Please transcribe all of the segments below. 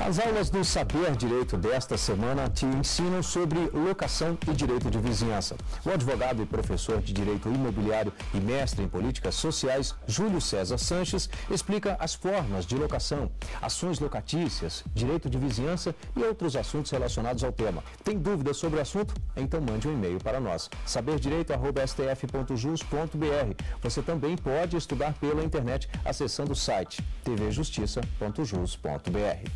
As aulas do Saber Direito desta semana te ensinam sobre locação e direito de vizinhança. O advogado e professor de direito imobiliário e mestre em políticas sociais, Júlio César Sanches, explica as formas de locação, ações locatícias, direito de vizinhança e outros assuntos relacionados ao tema. Tem dúvidas sobre o assunto? Então mande um e-mail para nós, saberdireito.stf.jus.br. Você também pode estudar pela internet acessando o site tvjustiça.jus.br.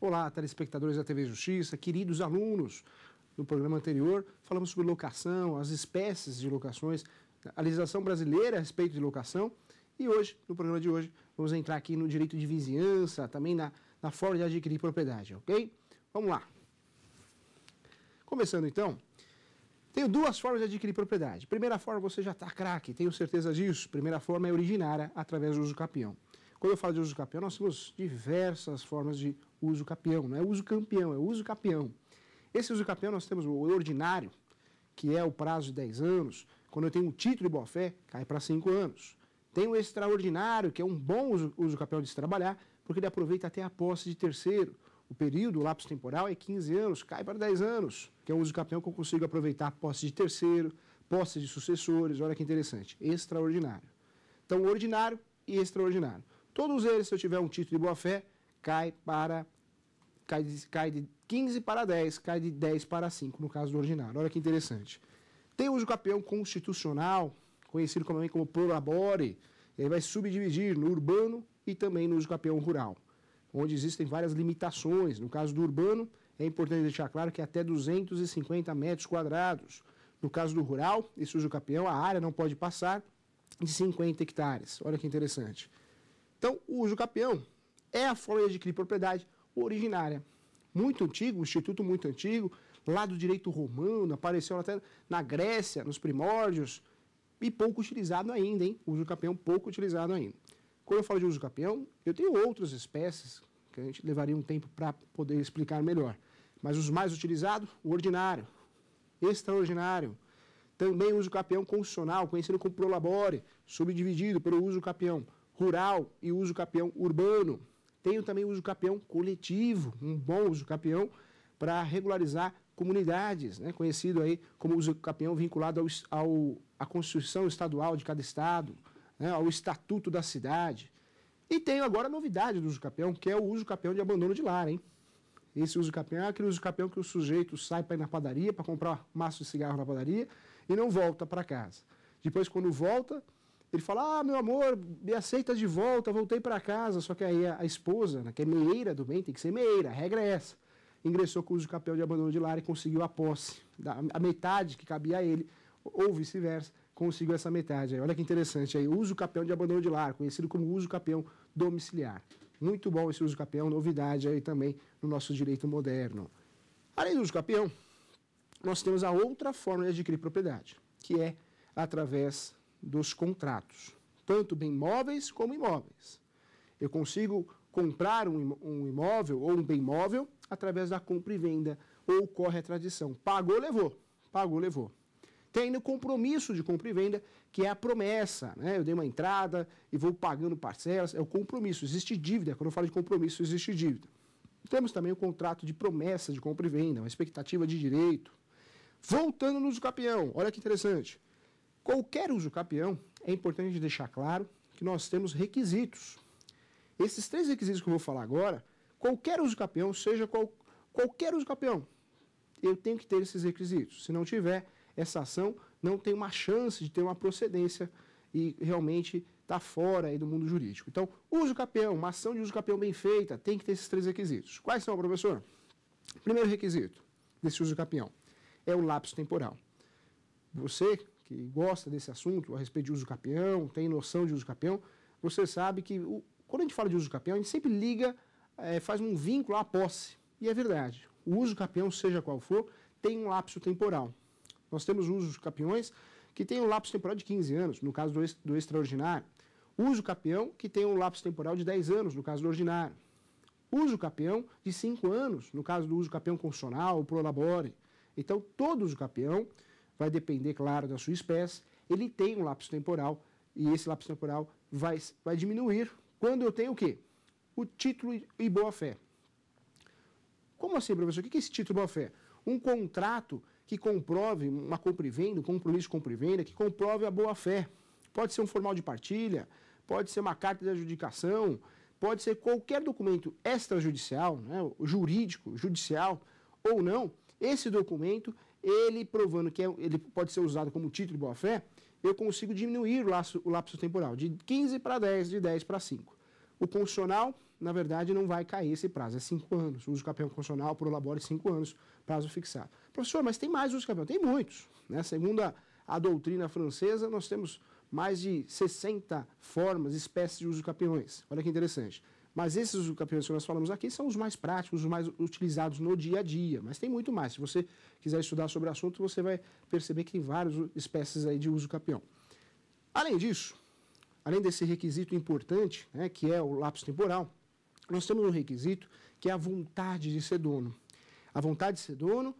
Olá, telespectadores da TV Justiça, queridos alunos. No programa anterior, falamos sobre locação, as espécies de locações, a legislação brasileira a respeito de locação. E hoje, no programa de hoje, vamos entrar aqui no direito de vizinhança, também na, na forma de adquirir propriedade, ok? Vamos lá. Começando então, tenho duas formas de adquirir propriedade. Primeira forma, você já está craque, tenho certeza disso. Primeira forma é originária, através do uso capião. Quando eu falo de uso capião, nós temos diversas formas de uso capião. Não é uso campeão, é uso campeão Esse uso capião nós temos o ordinário, que é o prazo de 10 anos. Quando eu tenho um título de boa-fé, cai para 5 anos. Tem o extraordinário, que é um bom uso, uso capião de se trabalhar, porque ele aproveita até a posse de terceiro. O período, o lapso temporal é 15 anos, cai para 10 anos, que é um uso capião que eu consigo aproveitar a posse de terceiro, posse de sucessores, olha que interessante, extraordinário. Então, ordinário e extraordinário. Todos eles, se eu tiver um título de boa-fé, cai para cai de, cai de 15 para 10, cai de 10 para 5, no caso do ordinário. Olha que interessante. Tem o campeão constitucional, conhecido também como prolabore, ele vai subdividir no urbano e também no campeão rural, onde existem várias limitações. No caso do urbano, é importante deixar claro que é até 250 metros quadrados. No caso do rural, esse campeão, a área não pode passar de 50 hectares. Olha que interessante. Então, o uso capião é a forma de adquirir propriedade originária. Muito antigo, um instituto muito antigo, lá do direito romano, apareceu até na Grécia, nos primórdios, e pouco utilizado ainda, hein? Uso capião pouco utilizado ainda. Quando eu falo de uso capião, eu tenho outras espécies que a gente levaria um tempo para poder explicar melhor. Mas os mais utilizados, o ordinário, extraordinário, também uso capião constitucional, conhecido como prolabore, subdividido pelo uso capião rural e uso campeão urbano. Tenho também uso campeão coletivo, um bom uso campeão para regularizar comunidades, né? conhecido aí como uso campeão vinculado ao, à Constituição Estadual de cada estado, né? ao Estatuto da Cidade. E tenho agora a novidade do uso campeão, que é o uso campeão de abandono de lar, hein? Esse uso campeão é aquele uso campeão que o sujeito sai para ir na padaria, para comprar maço de cigarro na padaria e não volta para casa. Depois, quando volta, ele fala: Ah, meu amor, me aceita de volta, voltei para casa. Só que aí a, a esposa, né, que é meieira do bem, tem que ser meieira, a regra é essa. Ingressou com o uso de capel de abandono de lar e conseguiu a posse, da, a metade que cabia a ele, ou vice-versa, conseguiu essa metade. Aí, olha que interessante aí: uso capel de abandono de lar, conhecido como uso capel domiciliar. Muito bom esse uso capel, novidade aí também no nosso direito moderno. Além do uso capel, nós temos a outra forma de adquirir propriedade, que é através dos contratos, tanto bem móveis como imóveis. Eu consigo comprar um imóvel ou um bem móvel através da compra e venda ou corre a tradição. Pagou, levou. Pagou, levou. Tem ainda o compromisso de compra e venda, que é a promessa. Né? Eu dei uma entrada e vou pagando parcelas. É o compromisso. Existe dívida. Quando eu falo de compromisso, existe dívida. Temos também o contrato de promessa de compra e venda, uma expectativa de direito. Voltando no campeão. olha que interessante qualquer uso capião, é importante deixar claro que nós temos requisitos. Esses três requisitos que eu vou falar agora, qualquer uso capião, seja qual, qualquer uso capião, eu tenho que ter esses requisitos. Se não tiver, essa ação não tem uma chance de ter uma procedência e realmente está fora aí do mundo jurídico. Então, uso capião, uma ação de uso capião bem feita, tem que ter esses três requisitos. Quais são, professor? Primeiro requisito desse uso capião é o lapso temporal. Você, que gosta desse assunto a respeito de uso capião, tem noção de uso capião, você sabe que o, quando a gente fala de uso capião, a gente sempre liga, é, faz um vínculo à posse. E é verdade. O uso capião, seja qual for, tem um lapso temporal. Nós temos usos capiões que tem um lapso temporal de 15 anos, no caso do, do extraordinário. Uso capião que tem um lapso temporal de 10 anos, no caso do ordinário. Uso capião de 5 anos, no caso do uso capião constitucional, pro labore. Então, todo uso capião vai depender, claro, da sua espécie. Ele tem um lapso temporal e esse lapso temporal vai, vai diminuir quando eu tenho o quê? O título e boa-fé. Como assim, professor? O que é esse título e boa-fé? Um contrato que comprove uma compra e venda, um compromisso de compra e venda, que comprove a boa-fé. Pode ser um formal de partilha, pode ser uma carta de adjudicação, pode ser qualquer documento extrajudicial, né, jurídico, judicial ou não, esse documento ele provando que é, ele pode ser usado como título de boa-fé, eu consigo diminuir o, laço, o lapso temporal de 15 para 10, de 10 para 5. O constitucional, na verdade, não vai cair esse prazo, é 5 anos. O uso campeão constitucional por labore 5 anos, prazo fixado. Professor, mas tem mais uso campeão? Tem muitos. Né? Segundo a, a doutrina francesa, nós temos mais de 60 formas, espécies de uso campeões. Olha que interessante. Mas esses campeões que nós falamos aqui são os mais práticos, os mais utilizados no dia a dia, mas tem muito mais. Se você quiser estudar sobre o assunto, você vai perceber que tem várias espécies aí de uso campeão. Além disso, além desse requisito importante, né, que é o lapso temporal, nós temos um requisito que é a vontade de ser dono. A vontade de ser dono,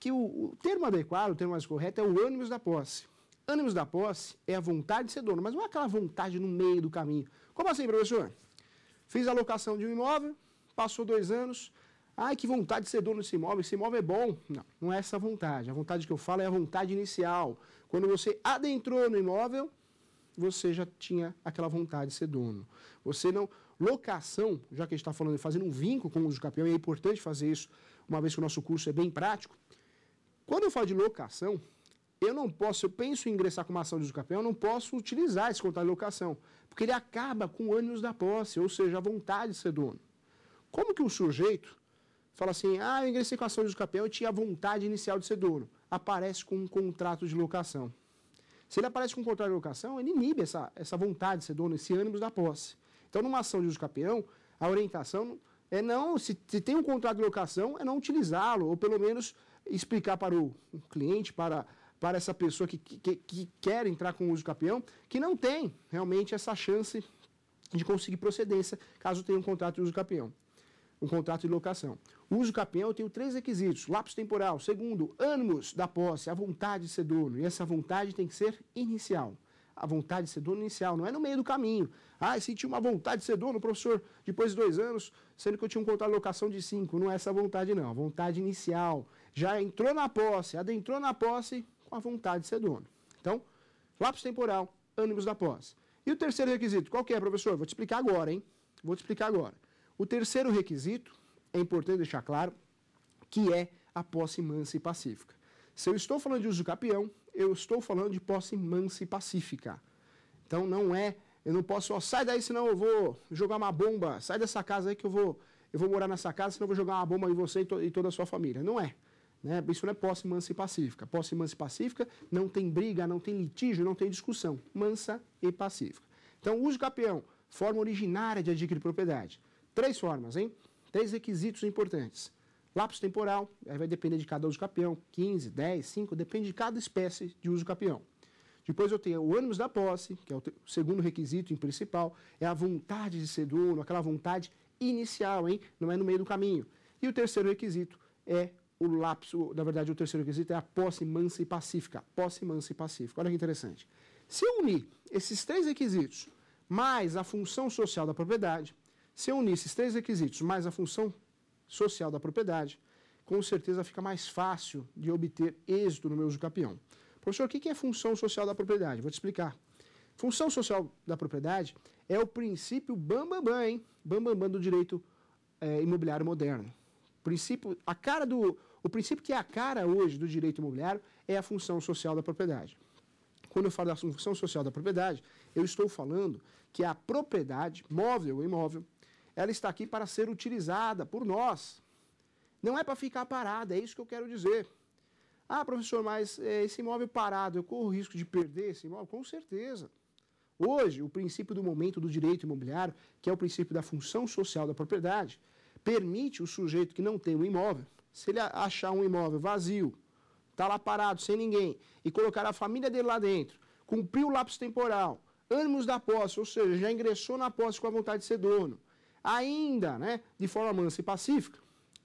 que o, o termo adequado, o termo mais correto é o ânimos da posse. Ânimos da posse é a vontade de ser dono, mas não é aquela vontade no meio do caminho. Como assim, professor? Fiz a locação de um imóvel, passou dois anos. Ai, que vontade de ser dono desse imóvel, esse imóvel é bom. Não, não é essa vontade. A vontade que eu falo é a vontade inicial. Quando você adentrou no imóvel, você já tinha aquela vontade de ser dono. Você não. Locação, já que a gente está falando de fazer um vínculo com o uso do capião, é importante fazer isso, uma vez que o nosso curso é bem prático. Quando eu falo de locação, eu não posso, eu penso em ingressar com uma ação de usucapião, eu não posso utilizar esse contrato de locação, porque ele acaba com o ânimo da posse, ou seja, a vontade de ser dono. Como que o sujeito fala assim, ah, eu ingressei com a ação de usucapião, eu tinha a vontade inicial de ser dono, aparece com um contrato de locação. Se ele aparece com um contrato de locação, ele inibe essa, essa vontade de ser dono, esse ânimo da posse. Então, numa ação de usucapião, a orientação é não, se, se tem um contrato de locação, é não utilizá-lo, ou pelo menos explicar para o cliente, para para essa pessoa que, que, que quer entrar com o uso capião, que não tem realmente essa chance de conseguir procedência caso tenha um contrato de uso capião, um contrato de locação. O uso capião tem três requisitos: lapso temporal, segundo, anos da posse, a vontade de ser dono, e essa vontade tem que ser inicial. A vontade de ser dono inicial, não é no meio do caminho. Ah, senti uma vontade de ser dono, professor, depois de dois anos, sendo que eu tinha um contrato de locação de cinco. Não é essa vontade, não. A vontade inicial. Já entrou na posse, adentrou na posse, com a vontade de ser dono. Então, lápis temporal, ânimos da pós. E o terceiro requisito, qual que é, professor? Vou te explicar agora, hein? Vou te explicar agora. O terceiro requisito, é importante deixar claro, que é a posse mansa e pacífica. Se eu estou falando de uso capião, eu estou falando de posse mansa e pacífica. Então não é, eu não posso, ó, sai daí senão eu vou jogar uma bomba, sai dessa casa aí que eu vou, eu vou morar nessa casa senão eu vou jogar uma bomba em você e, to, e toda a sua família. Não é. Né? Isso não é posse mansa e pacífica. Posse mansa e pacífica não tem briga, não tem litígio, não tem discussão. Mansa e pacífica. Então, uso capião, forma originária de adquirir propriedade. Três formas, hein? Três requisitos importantes. Lapso temporal, aí vai depender de cada uso capião, 15, 10, 5, depende de cada espécie de uso capião. Depois eu tenho o ânimos da posse, que é o segundo requisito principal, é a vontade de ser dono, aquela vontade inicial, hein? Não é no meio do caminho. E o terceiro requisito é o lapso, na verdade, o terceiro requisito é a posse mansa e pacífica. Posse mansa e pacífica. Olha que interessante. Se eu unir esses três requisitos mais a função social da propriedade, se eu unir esses três requisitos mais a função social da propriedade, com certeza fica mais fácil de obter êxito no meu uso capião. Professor, o que é função social da propriedade? Vou te explicar. Função social da propriedade é o princípio bambambam, bam, bam, hein? Bambambam bam, bam do direito é, imobiliário moderno. Princípio, a cara do, o princípio que é a cara hoje do direito imobiliário é a função social da propriedade. Quando eu falo da função social da propriedade, eu estou falando que a propriedade, móvel ou imóvel, ela está aqui para ser utilizada por nós. Não é para ficar parada, é isso que eu quero dizer. Ah, professor, mas eh, esse imóvel parado, eu corro o risco de perder esse imóvel? Com certeza. Hoje, o princípio do momento do direito imobiliário, que é o princípio da função social da propriedade, permite o sujeito que não tem um imóvel se ele achar um imóvel vazio, está lá parado, sem ninguém, e colocar a família dele lá dentro, cumpriu o lapso temporal, anos da posse, ou seja, já ingressou na posse com a vontade de ser dono, ainda né, de forma mansa e pacífica,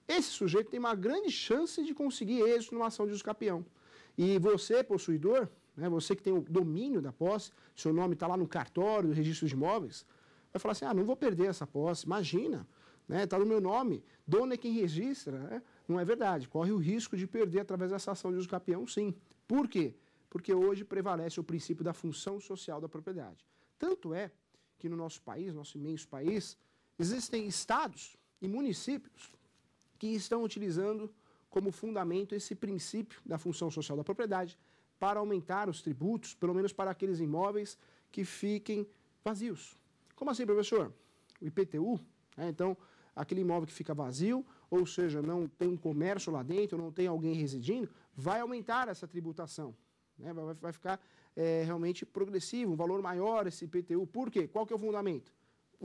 esse sujeito tem uma grande chance de conseguir êxito numa ação de uso campeão. E você, possuidor, né, você que tem o domínio da posse, seu nome está lá no cartório, do registro de imóveis, vai falar assim, ah, não vou perder essa posse, imagina, está né, tá no meu nome, dono é quem registra, né? Não é verdade. Corre o risco de perder através dessa ação de uso capião, sim. Por quê? Porque hoje prevalece o princípio da função social da propriedade. Tanto é que no nosso país, nosso imenso país, existem estados e municípios que estão utilizando como fundamento esse princípio da função social da propriedade para aumentar os tributos, pelo menos para aqueles imóveis que fiquem vazios. Como assim, professor? O IPTU, né? então, aquele imóvel que fica vazio, ou seja, não tem um comércio lá dentro, não tem alguém residindo, vai aumentar essa tributação. Né? Vai, vai ficar é, realmente progressivo, um valor maior esse IPTU. Por quê? Qual que é o fundamento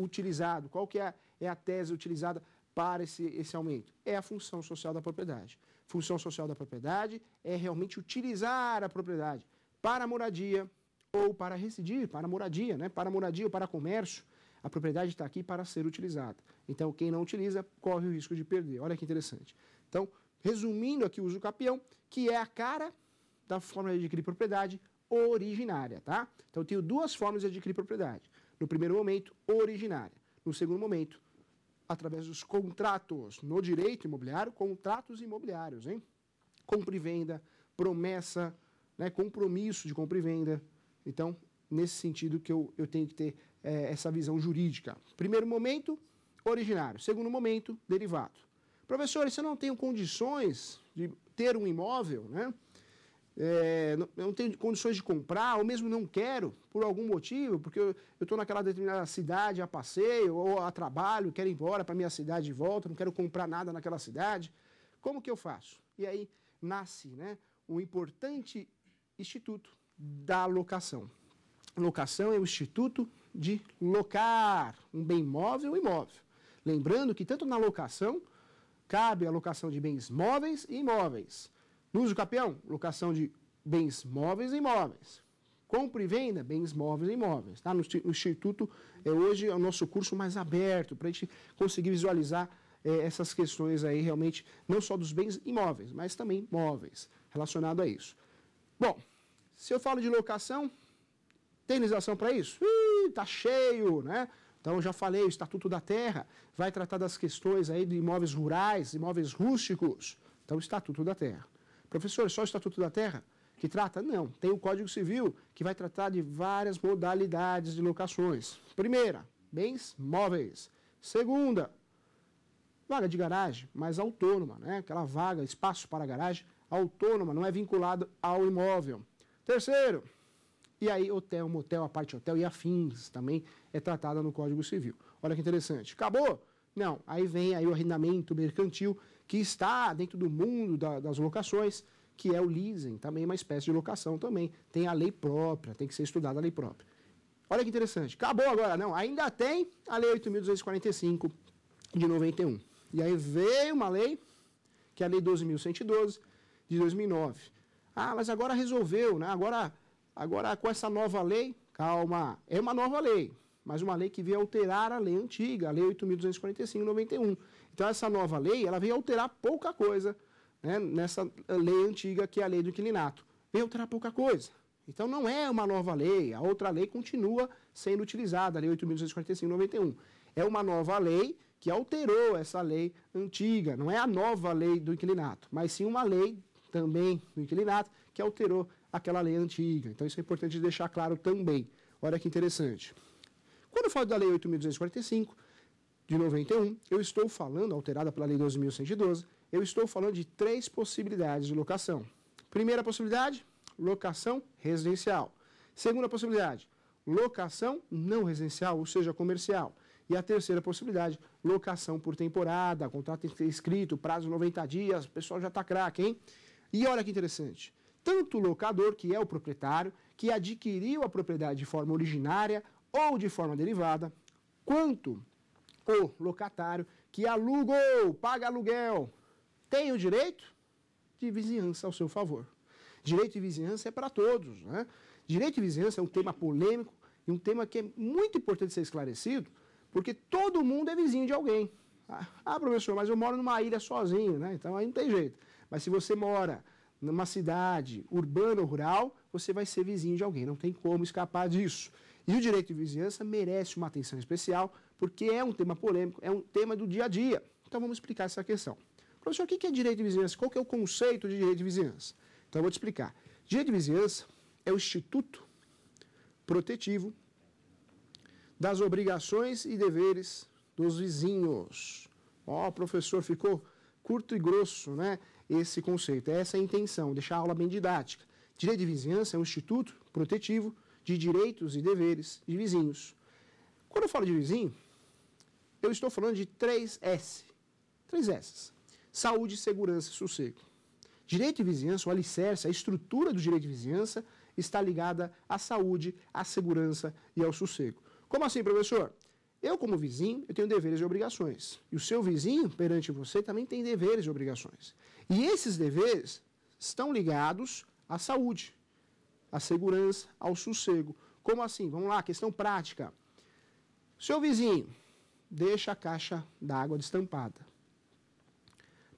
utilizado? Qual que é a, é a tese utilizada para esse, esse aumento? É a função social da propriedade. Função social da propriedade é realmente utilizar a propriedade para moradia ou para residir, para moradia, né? para moradia ou para comércio a propriedade está aqui para ser utilizada. Então, quem não utiliza corre o risco de perder. Olha que interessante. Então, resumindo aqui o uso capião, que é a cara da forma de adquirir propriedade originária, tá? Então, eu tenho duas formas de adquirir propriedade. No primeiro momento, originária. No segundo momento, através dos contratos. No direito imobiliário, contratos imobiliários, hein? Compra e venda, promessa, né? compromisso de compra e venda. Então, nesse sentido que eu, eu tenho que ter é, essa visão jurídica. Primeiro momento, originário. Segundo momento, derivado. Professor, se eu não tenho condições de ter um imóvel, né? É, eu não tenho condições de comprar, ou mesmo não quero, por algum motivo, porque eu estou naquela determinada cidade a passeio ou a trabalho, quero ir embora para minha cidade de volta, não quero comprar nada naquela cidade. Como que eu faço? E aí nasce né, um importante instituto da locação. Locação é o Instituto de locar um bem móvel ou imóvel. Lembrando que tanto na locação, cabe a locação de bens móveis e imóveis. No uso capião, locação de bens móveis e imóveis. Compra e venda, bens móveis e imóveis. Tá? No Instituto, é, hoje, é o nosso curso mais aberto, para a gente conseguir visualizar é, essas questões aí, realmente, não só dos bens imóveis, mas também móveis, relacionado a isso. Bom, se eu falo de locação, tem legislação para isso? Ih, tá cheio, né? Então, já falei, o Estatuto da Terra vai tratar das questões aí de imóveis rurais, imóveis rústicos. Então, o Estatuto da Terra. Professor, é só o Estatuto da Terra que trata? Não. Tem o Código Civil que vai tratar de várias modalidades de locações. Primeira, bens móveis. Segunda, vaga de garagem, mas autônoma, né? Aquela vaga, espaço para garagem autônoma, não é vinculado ao imóvel. Terceiro, e aí, hotel, motel, a parte hotel e afins também é tratada no Código Civil. Olha que interessante. Acabou? Não. Aí vem aí o arrendamento mercantil, que está dentro do mundo da, das locações, que é o leasing, também é uma espécie de locação também. Tem a lei própria, tem que ser estudada a lei própria. Olha que interessante. Acabou agora, não. Ainda tem a Lei 8.245 de 91. E aí veio uma lei, que é a Lei 12.112 de 2009. Ah, mas agora resolveu, né? Agora Agora, com essa nova lei, calma, é uma nova lei, mas uma lei que veio alterar a lei antiga, a lei 8.245-91. Então, essa nova lei, ela veio alterar pouca coisa né, nessa lei antiga, que é a lei do inquilinato. Veio alterar pouca coisa. Então, não é uma nova lei, a outra lei continua sendo utilizada, a lei 8.245-91. É uma nova lei que alterou essa lei antiga, não é a nova lei do inquilinato, mas sim uma lei também do inquilinato que alterou aquela lei antiga. Então, isso é importante deixar claro também. Olha que interessante. Quando eu falo da Lei 8.245, de 91, eu estou falando, alterada pela Lei 12.112, eu estou falando de três possibilidades de locação. Primeira possibilidade, locação residencial. Segunda possibilidade, locação não residencial, ou seja, comercial. E a terceira possibilidade, locação por temporada, contrato escrito, prazo 90 dias, o pessoal já está craque, hein? E olha que interessante, tanto o locador, que é o proprietário, que adquiriu a propriedade de forma originária ou de forma derivada, quanto o locatário que alugou, paga aluguel, tem o direito de vizinhança ao seu favor. Direito de vizinhança é para todos. Né? Direito de vizinhança é um tema polêmico e um tema que é muito importante ser esclarecido, porque todo mundo é vizinho de alguém. Ah, ah professor, mas eu moro numa ilha sozinho, né? então aí não tem jeito. Mas se você mora numa cidade urbana ou rural, você vai ser vizinho de alguém, não tem como escapar disso. E o direito de vizinhança merece uma atenção especial, porque é um tema polêmico, é um tema do dia a dia. Então vamos explicar essa questão. Professor, o que é direito de vizinhança? Qual que é o conceito de direito de vizinhança? Então eu vou te explicar. Direito de vizinhança é o instituto protetivo das obrigações e deveres dos vizinhos. Ó, oh, professor, ficou curto e grosso, né? esse conceito. É essa é a intenção, deixar a aula bem didática. Direito de vizinhança é um instituto protetivo de direitos e deveres de vizinhos. Quando eu falo de vizinho, eu estou falando de três S. Três S. Saúde, segurança e sossego. Direito de vizinhança, o alicerce, a estrutura do direito de vizinhança está ligada à saúde, à segurança e ao sossego. Como assim, professor? Eu, como vizinho, eu tenho deveres e obrigações. E o seu vizinho, perante você, também tem deveres e obrigações. E esses deveres estão ligados à saúde, à segurança, ao sossego. Como assim? Vamos lá, questão prática. Seu vizinho, deixa a caixa d'água destampada.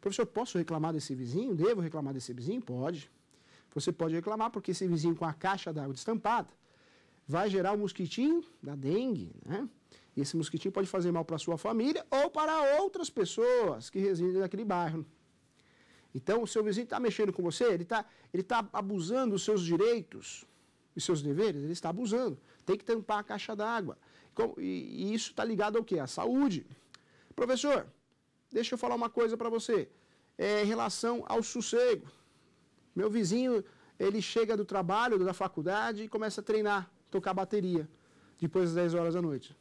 Professor, posso reclamar desse vizinho? Devo reclamar desse vizinho? Pode. Você pode reclamar porque esse vizinho com a caixa d'água destampada vai gerar o um mosquitinho da dengue, né? Esse mosquitinho pode fazer mal para sua família ou para outras pessoas que residem naquele bairro. Então, o seu vizinho está mexendo com você, ele está ele tá abusando dos seus direitos e seus deveres, ele está abusando. Tem que tampar a caixa d'água. E, isso está ligado ao quê? À saúde. Professor, deixa eu falar uma coisa para você. É, em relação ao sossego. Meu vizinho, ele chega do trabalho, da faculdade e começa a treinar, tocar bateria, depois das 10 horas da noite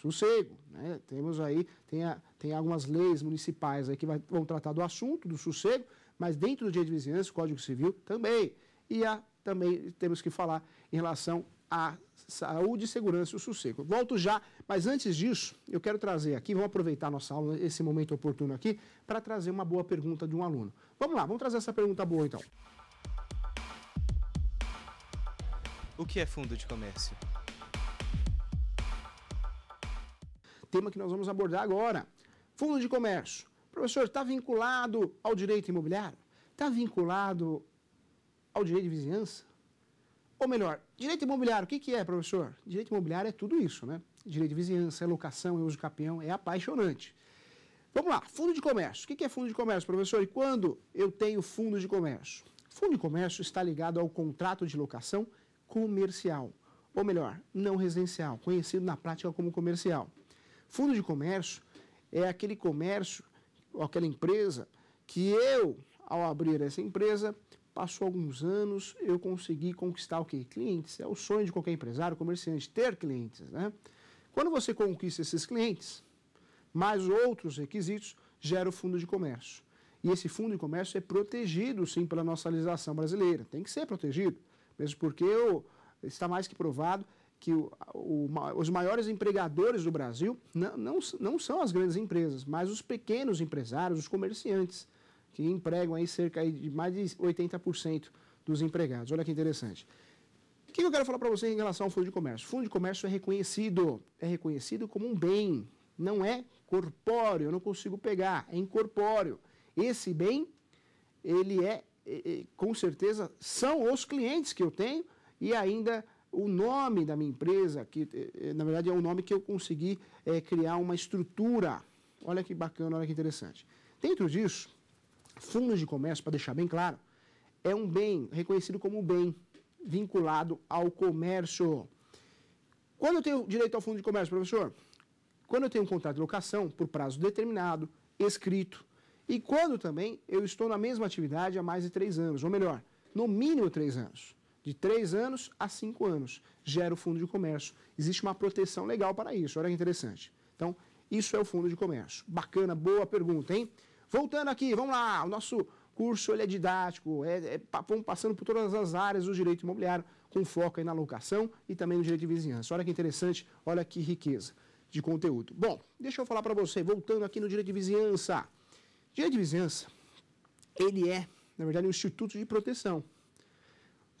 sossego. Né? Temos aí, tem, a, tem algumas leis municipais aí que vai, vão tratar do assunto, do sossego, mas dentro do dia de vizinhança, Código Civil também. E a, também temos que falar em relação à saúde, segurança e o sossego. Volto já, mas antes disso, eu quero trazer aqui, vamos aproveitar nossa aula, esse momento oportuno aqui, para trazer uma boa pergunta de um aluno. Vamos lá, vamos trazer essa pergunta boa então. O que é fundo de comércio? tema que nós vamos abordar agora. Fundo de comércio. Professor, está vinculado ao direito imobiliário? Está vinculado ao direito de vizinhança? Ou melhor, direito imobiliário, o que, que é, professor? Direito imobiliário é tudo isso, né? Direito de vizinhança, é locação, é uso capião, é apaixonante. Vamos lá, fundo de comércio. O que, que é fundo de comércio, professor? E quando eu tenho fundo de comércio? Fundo de comércio está ligado ao contrato de locação comercial, ou melhor, não residencial, conhecido na prática como comercial. Fundo de comércio é aquele comércio, ou aquela empresa, que eu, ao abrir essa empresa, passou alguns anos, eu consegui conquistar o que? Clientes. É o sonho de qualquer empresário, comerciante, ter clientes. Né? Quando você conquista esses clientes, mais outros requisitos, gera o fundo de comércio. E esse fundo de comércio é protegido, sim, pela nossa legislação brasileira. Tem que ser protegido, mesmo porque eu, está mais que provado que o, o, os maiores empregadores do Brasil não, não, não são as grandes empresas, mas os pequenos empresários, os comerciantes, que empregam aí cerca de mais de 80% dos empregados. Olha que interessante. O que eu quero falar para você em relação ao fundo de comércio? O fundo de comércio é reconhecido, é reconhecido como um bem, não é corpóreo, eu não consigo pegar, é incorpóreo. Esse bem, ele é, com certeza, são os clientes que eu tenho e ainda o nome da minha empresa, que eh, eh, na verdade é o nome que eu consegui é, criar uma estrutura. Olha que bacana, olha que interessante. Dentro disso, fundos de comércio, para deixar bem claro, é um bem reconhecido como bem vinculado ao comércio. Quando eu tenho direito ao fundo de comércio, professor? Quando eu tenho um contrato de locação por prazo determinado, escrito, e quando também eu estou na mesma atividade há mais de três anos, ou melhor, no mínimo três anos de 3 anos a 5 anos, gera o fundo de comércio. Existe uma proteção legal para isso, olha que interessante. Então, isso é o fundo de comércio. Bacana, boa pergunta, hein? Voltando aqui, vamos lá, o nosso curso ele é didático, é, é, vamos passando por todas as áreas do direito imobiliário, com foco aí na locação e também no direito de vizinhança. Olha que interessante, olha que riqueza de conteúdo. Bom, deixa eu falar para você, voltando aqui no direito de vizinhança. Direito de vizinhança, ele é, na verdade, um instituto de proteção.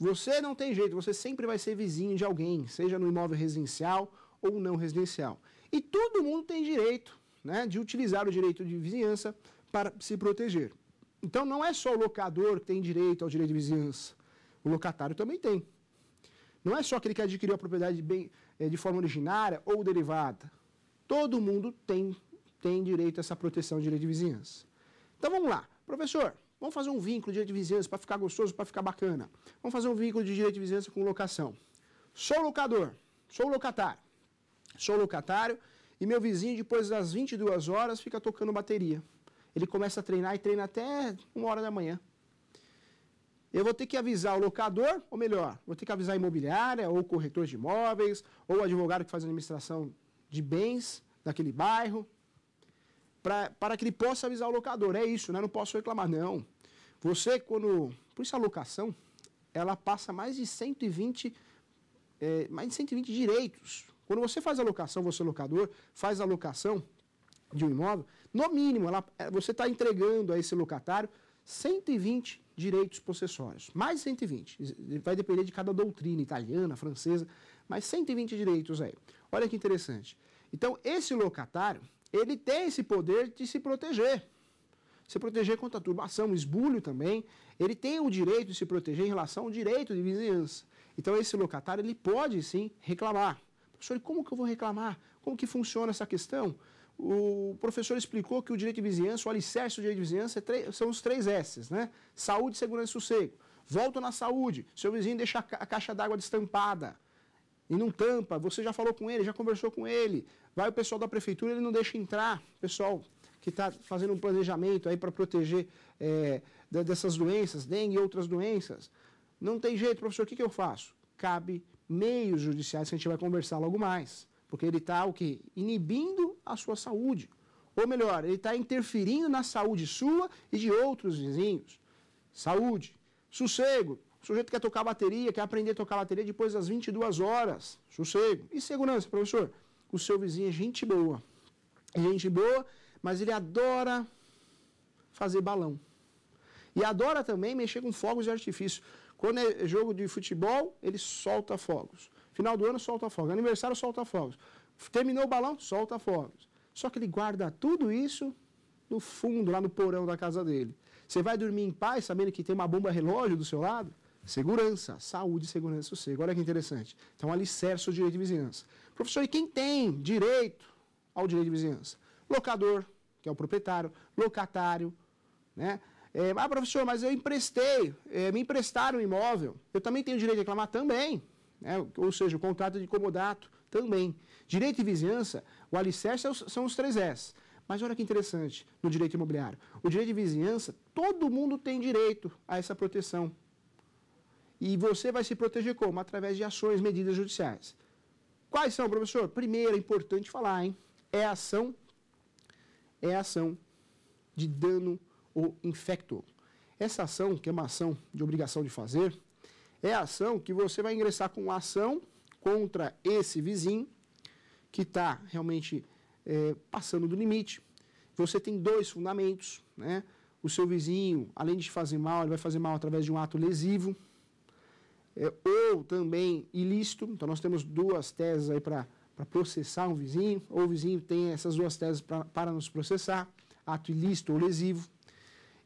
Você não tem jeito, você sempre vai ser vizinho de alguém, seja no imóvel residencial ou não residencial. E todo mundo tem direito né, de utilizar o direito de vizinhança para se proteger. Então não é só o locador que tem direito ao direito de vizinhança, o locatário também tem. Não é só aquele que adquiriu a propriedade de, bem, eh, de forma originária ou derivada. Todo mundo tem, tem direito a essa proteção de direito de vizinhança. Então vamos lá. Professor, Vamos fazer um vínculo de direito de vizinhança para ficar gostoso, para ficar bacana. Vamos fazer um vínculo de direito de vizinhança com locação. Sou locador, sou locatário. Sou locatário e meu vizinho, depois das 22 horas, fica tocando bateria. Ele começa a treinar e treina até uma hora da manhã. Eu vou ter que avisar o locador, ou melhor, vou ter que avisar a imobiliária, ou corretor de imóveis, ou o advogado que faz administração de bens daquele bairro, pra, para que ele possa avisar o locador. É isso, né? Não posso reclamar, não. Você, quando. Por isso a locação, ela passa mais de 120, é, mais de 120 direitos. Quando você faz a locação, você locador, faz a locação de um imóvel, no mínimo, ela, é, você está entregando a esse locatário 120 direitos possessórios. Mais 120. Vai depender de cada doutrina italiana, francesa, mas 120 direitos aí. Olha que interessante. Então, esse locatário, ele tem esse poder de se proteger. Se proteger contra turbação, esbulho também. Ele tem o direito de se proteger em relação ao direito de vizinhança. Então esse locatário ele pode sim reclamar. Professor, como que eu vou reclamar? Como que funciona essa questão? O professor explicou que o direito de vizinhança, o alicerce do direito de vizinhança é são os três S's, né? Saúde, segurança e sossego. Volto na saúde. Seu vizinho deixa a caixa d'água destampada e não tampa, você já falou com ele, já conversou com ele, vai o pessoal da prefeitura, ele não deixa entrar, pessoal que está fazendo um planejamento aí para proteger é, dessas doenças, dengue e outras doenças. Não tem jeito, professor, o que, que eu faço? Cabe meios judiciais que a gente vai conversar logo mais, porque ele está o quê? Inibindo a sua saúde. Ou melhor, ele está interferindo na saúde sua e de outros vizinhos. Saúde, sossego, o sujeito quer tocar bateria, quer aprender a tocar bateria depois das 22 horas. Sossego. E segurança, professor? O seu vizinho é gente boa. É gente boa, mas ele adora fazer balão. E adora também mexer com fogos de artifício. Quando é jogo de futebol, ele solta fogos. Final do ano, solta fogos. Aniversário, solta fogos. Terminou o balão, solta fogos. Só que ele guarda tudo isso no fundo, lá no porão da casa dele. Você vai dormir em paz sabendo que tem uma bomba relógio do seu lado? Segurança, saúde, segurança e sossego. Olha que interessante. Então, alicerce o direito de vizinhança. Professor, e quem tem direito ao direito de vizinhança? Locador, que é o proprietário, locatário, né? É, ah, professor, mas eu emprestei, é, me emprestaram um imóvel. Eu também tenho direito de reclamar também. Né? Ou seja, o contrato de comodato também. Direito de vizinhança, o alicerce é são os três S. Mas olha que interessante no direito imobiliário. O direito de vizinhança, todo mundo tem direito a essa proteção e você vai se proteger como? Através de ações, medidas judiciais. Quais são, professor? Primeiro, é importante falar, hein? É ação, é ação de dano ou infecto. Essa ação, que é uma ação de obrigação de fazer, é a ação que você vai ingressar com ação contra esse vizinho que está realmente é, passando do limite. Você tem dois fundamentos, né? O seu vizinho, além de fazer mal, ele vai fazer mal através de um ato lesivo, é, ou também ilícito. Então, nós temos duas teses aí para processar um vizinho, ou o vizinho tem essas duas teses pra, para nos processar, ato ilícito ou lesivo.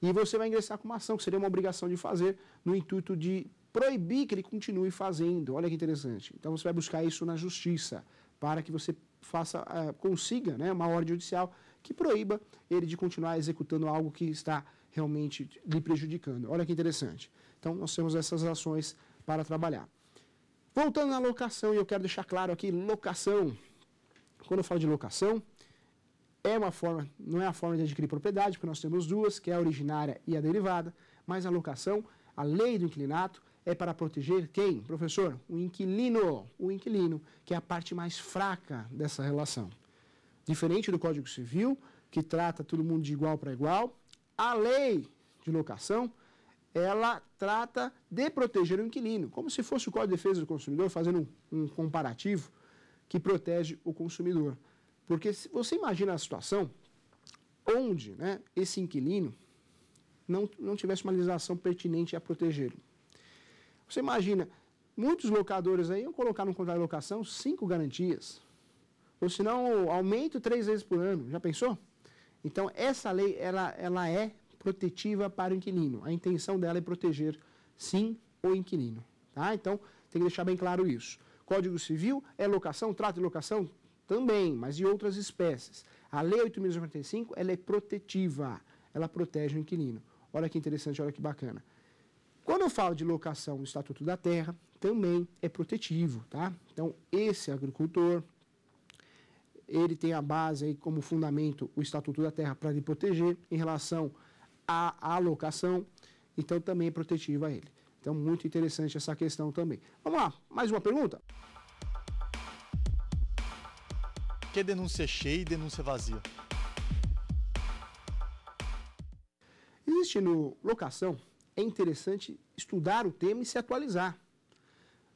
E você vai ingressar com uma ação, que seria uma obrigação de fazer, no intuito de proibir que ele continue fazendo. Olha que interessante. Então, você vai buscar isso na justiça, para que você faça, é, consiga né, uma ordem judicial que proíba ele de continuar executando algo que está realmente lhe prejudicando. Olha que interessante. Então, nós temos essas ações para trabalhar. Voltando na locação, e eu quero deixar claro aqui, locação. Quando eu falo de locação, é uma forma, não é a forma de adquirir propriedade, porque nós temos duas, que é a originária e a derivada, mas a locação, a lei do inclinato, é para proteger quem, professor? O inquilino, o inquilino, que é a parte mais fraca dessa relação. Diferente do Código Civil, que trata todo mundo de igual para igual, a lei de locação ela trata de proteger o inquilino, como se fosse o Código de Defesa do Consumidor, fazendo um, um comparativo que protege o consumidor. Porque se você imagina a situação onde né, esse inquilino não, não tivesse uma legislação pertinente a protegê-lo. Você imagina, muitos locadores aí iam colocar no contrato de locação cinco garantias. Ou senão aumento três vezes por ano. Já pensou? Então, essa lei, ela, ela é protetiva para o inquilino. A intenção dela é proteger, sim, o inquilino. Tá? Então, tem que deixar bem claro isso. Código Civil é locação, trato de locação? Também, mas de outras espécies. A Lei 8.055, ela é protetiva, ela protege o inquilino. Olha que interessante, olha que bacana. Quando eu falo de locação do Estatuto da Terra, também é protetivo, tá? Então, esse agricultor, ele tem a base aí como fundamento o Estatuto da Terra para lhe proteger em relação a alocação, então também é protetiva a ele. Então, muito interessante essa questão também. Vamos lá, mais uma pergunta? que é denúncia cheia e denúncia vazia? Existe no locação, é interessante estudar o tema e se atualizar.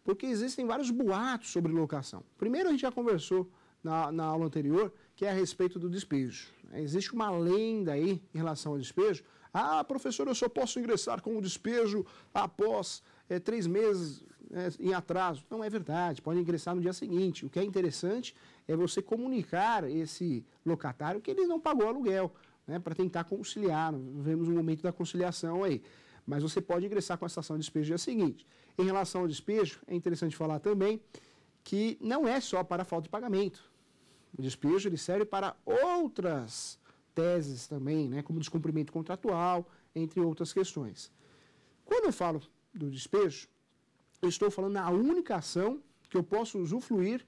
Porque existem vários boatos sobre locação. Primeiro, a gente já conversou na, na aula anterior, que é a respeito do despejo. Né? Existe uma lenda aí em relação ao despejo, ah, professor, eu só posso ingressar com o despejo após é, três meses é, em atraso. Não é verdade, pode ingressar no dia seguinte. O que é interessante é você comunicar esse locatário que ele não pagou aluguel, né, para tentar conciliar. Vemos um momento da conciliação aí. Mas você pode ingressar com a estação de despejo no dia seguinte. Em relação ao despejo, é interessante falar também que não é só para falta de pagamento. O despejo ele serve para outras teses também, né, como descumprimento contratual, entre outras questões. Quando eu falo do despejo, eu estou falando da única ação que eu posso usufruir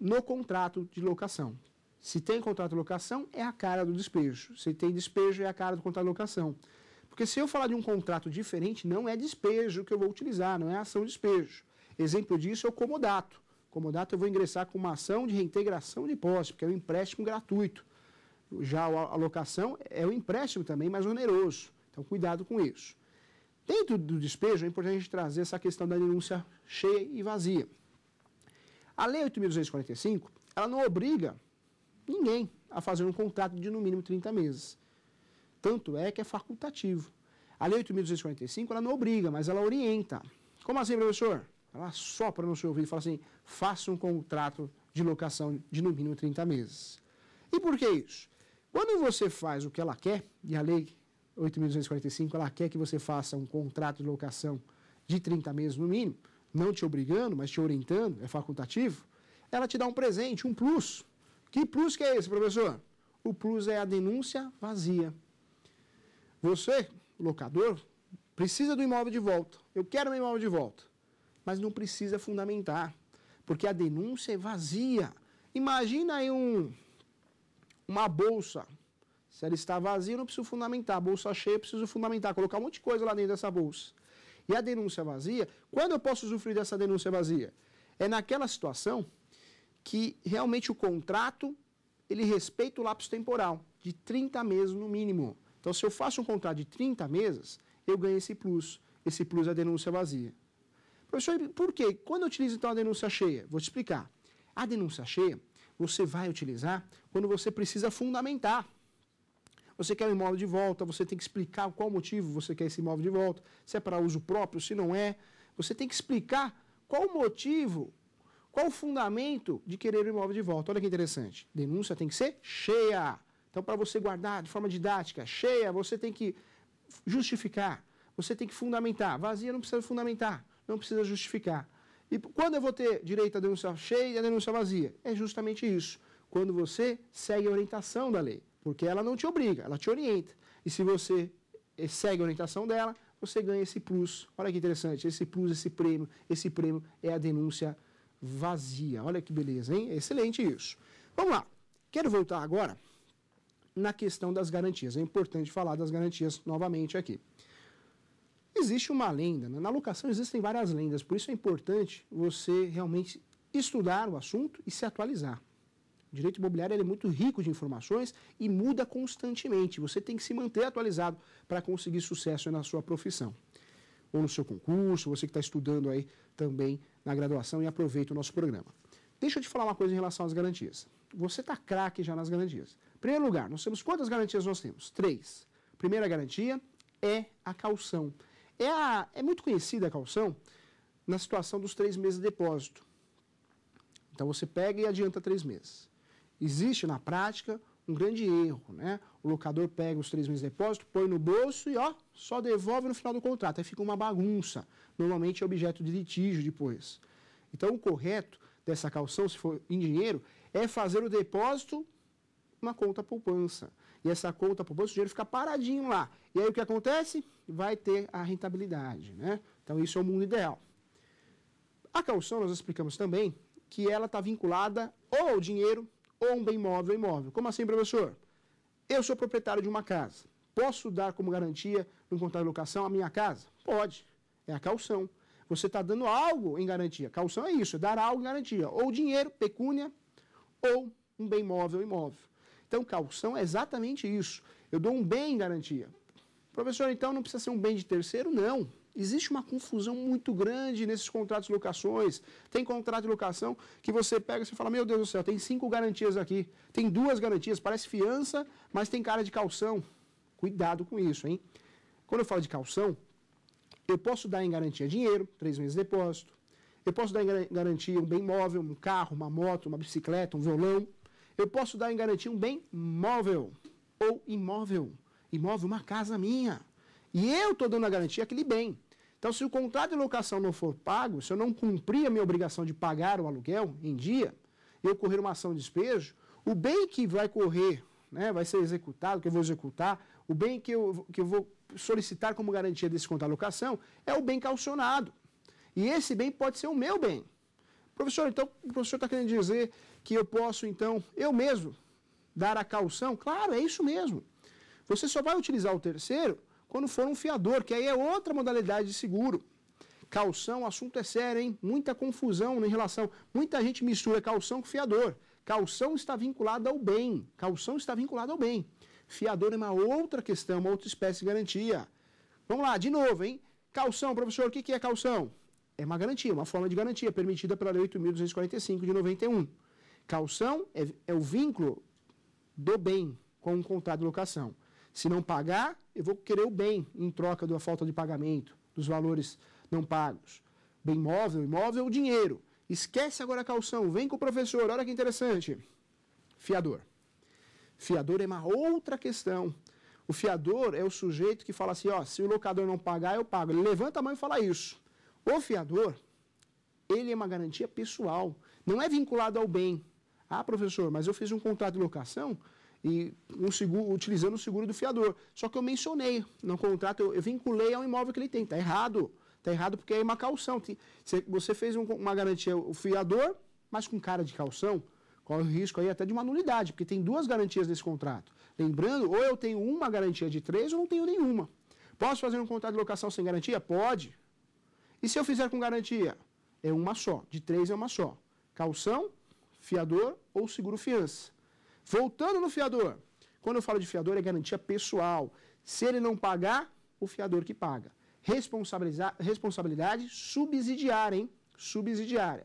no contrato de locação. Se tem contrato de locação, é a cara do despejo. Se tem despejo, é a cara do contrato de locação. Porque se eu falar de um contrato diferente, não é despejo que eu vou utilizar, não é ação de despejo. Exemplo disso é o comodato. Comodato eu vou ingressar com uma ação de reintegração de posse, porque é um empréstimo gratuito. Já a locação é um empréstimo também mais oneroso. Então, cuidado com isso. Dentro do despejo, é importante a gente trazer essa questão da denúncia cheia e vazia. A Lei 8.245, ela não obriga ninguém a fazer um contrato de no mínimo 30 meses. Tanto é que é facultativo. A Lei 8.245, ela não obriga, mas ela orienta. Como assim, professor? Ela sopra no seu ouvido e fala assim, faça um contrato de locação de no mínimo 30 meses. E por que isso? Quando você faz o que ela quer, e a lei 8.245, ela quer que você faça um contrato de locação de 30 meses no mínimo, não te obrigando, mas te orientando, é facultativo, ela te dá um presente, um plus. Que plus que é esse, professor? O plus é a denúncia vazia. Você, locador, precisa do imóvel de volta. Eu quero meu imóvel de volta. Mas não precisa fundamentar, porque a denúncia é vazia. Imagina aí um uma bolsa, se ela está vazia, eu não preciso fundamentar. A bolsa cheia, eu preciso fundamentar, colocar um monte de coisa lá dentro dessa bolsa. E a denúncia vazia, quando eu posso usufruir dessa denúncia vazia? É naquela situação que realmente o contrato, ele respeita o lapso temporal, de 30 meses no mínimo. Então, se eu faço um contrato de 30 meses, eu ganho esse plus. Esse plus é a denúncia vazia. Professor, por quê? Quando eu utilizo então a denúncia cheia? Vou te explicar. A denúncia cheia, você vai utilizar quando você precisa fundamentar. Você quer o imóvel de volta, você tem que explicar qual motivo você quer esse imóvel de volta, se é para uso próprio, se não é. Você tem que explicar qual o motivo, qual o fundamento de querer o imóvel de volta. Olha que interessante. Denúncia tem que ser cheia. Então, para você guardar de forma didática, cheia, você tem que justificar, você tem que fundamentar. Vazia não precisa fundamentar, não precisa justificar. E quando eu vou ter direito à denúncia cheia e à denúncia vazia? É justamente isso. Quando você segue a orientação da lei, porque ela não te obriga, ela te orienta. E se você eh, segue a orientação dela, você ganha esse plus. Olha que interessante, esse plus, esse prêmio, esse prêmio é a denúncia vazia. Olha que beleza, hein? excelente isso. Vamos lá. Quero voltar agora na questão das garantias. É importante falar das garantias novamente aqui. Existe uma lenda, né? na locação existem várias lendas, por isso é importante você realmente estudar o assunto e se atualizar. O direito imobiliário é muito rico de informações e muda constantemente. Você tem que se manter atualizado para conseguir sucesso na sua profissão. Ou no seu concurso, você que está estudando aí também na graduação e aproveita o nosso programa. Deixa eu te falar uma coisa em relação às garantias. Você está craque já nas garantias. Em primeiro lugar, nós temos quantas garantias nós temos? Três. Primeira garantia é a calção. É, a, é muito conhecida a calção na situação dos três meses de depósito. Então você pega e adianta três meses. Existe na prática um grande erro, né? O locador pega os três meses de depósito, põe no bolso e ó, só devolve no final do contrato. Aí fica uma bagunça. Normalmente é objeto de litígio depois. Então o correto dessa calção, se for em dinheiro, é fazer o depósito na conta poupança e essa conta para o bolso, o dinheiro fica paradinho lá. E aí o que acontece? Vai ter a rentabilidade, né? Então isso é o mundo ideal. A calção, nós explicamos também que ela está vinculada ou ao dinheiro ou a um bem móvel imóvel. Como assim, professor? Eu sou proprietário de uma casa. Posso dar como garantia no contrato de locação a minha casa? Pode. É a calção. Você está dando algo em garantia. Calção é isso, é dar algo em garantia. Ou dinheiro, pecúnia, ou um bem móvel imóvel. Então, calção é exatamente isso. Eu dou um bem em garantia. Professor, então não precisa ser um bem de terceiro? Não. Existe uma confusão muito grande nesses contratos de locações. Tem contrato de locação que você pega e fala, meu Deus do céu, tem cinco garantias aqui. Tem duas garantias, parece fiança, mas tem cara de calção. Cuidado com isso, hein? Quando eu falo de calção, eu posso dar em garantia dinheiro, três meses de depósito. Eu posso dar em garantia um bem móvel, um carro, uma moto, uma bicicleta, um violão. Eu posso dar em garantia um bem móvel ou imóvel. Imóvel, uma casa minha. E eu estou dando a garantia aquele bem. Então, se o contrato de locação não for pago, se eu não cumprir a minha obrigação de pagar o aluguel em dia, eu correr uma ação de despejo, o bem que vai correr, né, vai ser executado, que eu vou executar, o bem que eu, que eu vou solicitar como garantia desse contrato de locação é o bem calcionado. E esse bem pode ser o meu bem. Professor, então o professor está querendo dizer que eu posso, então, eu mesmo dar a caução? Claro, é isso mesmo. Você só vai utilizar o terceiro quando for um fiador, que aí é outra modalidade de seguro. Calção, o assunto é sério, hein? Muita confusão em relação. Muita gente mistura calção com fiador. Calção está vinculada ao bem. Calção está vinculada ao bem. Fiador é uma outra questão, uma outra espécie de garantia. Vamos lá, de novo, hein? Calção, professor, o que é calção? É uma garantia, uma forma de garantia permitida pela Lei 8.245 de 91. Calção é, é o vínculo do bem com um contrato de locação. Se não pagar, eu vou querer o bem em troca da falta de pagamento, dos valores não pagos. Bem móvel, imóvel, o dinheiro. Esquece agora a calção, vem com o professor, olha que interessante. Fiador. Fiador é uma outra questão. O fiador é o sujeito que fala assim, ó, se o locador não pagar, eu pago. Ele levanta a mão e fala isso. O fiador, ele é uma garantia pessoal, não é vinculado ao bem, ah, professor, mas eu fiz um contrato de locação e um seguro, utilizando o seguro do fiador. Só que eu mencionei no contrato, eu, eu vinculei ao imóvel que ele tem. Está errado. Está errado porque é uma calção. Você fez uma garantia, o fiador, mas com cara de calção, corre o risco aí até de uma nulidade, porque tem duas garantias nesse contrato. Lembrando, ou eu tenho uma garantia de três ou não tenho nenhuma. Posso fazer um contrato de locação sem garantia? Pode. E se eu fizer com garantia? É uma só. De três é uma só. Calção fiador ou seguro-fiança. Voltando no fiador, quando eu falo de fiador, é garantia pessoal. Se ele não pagar, o fiador que paga. Responsabilizar, responsabilidade subsidiária, hein? Subsidiária.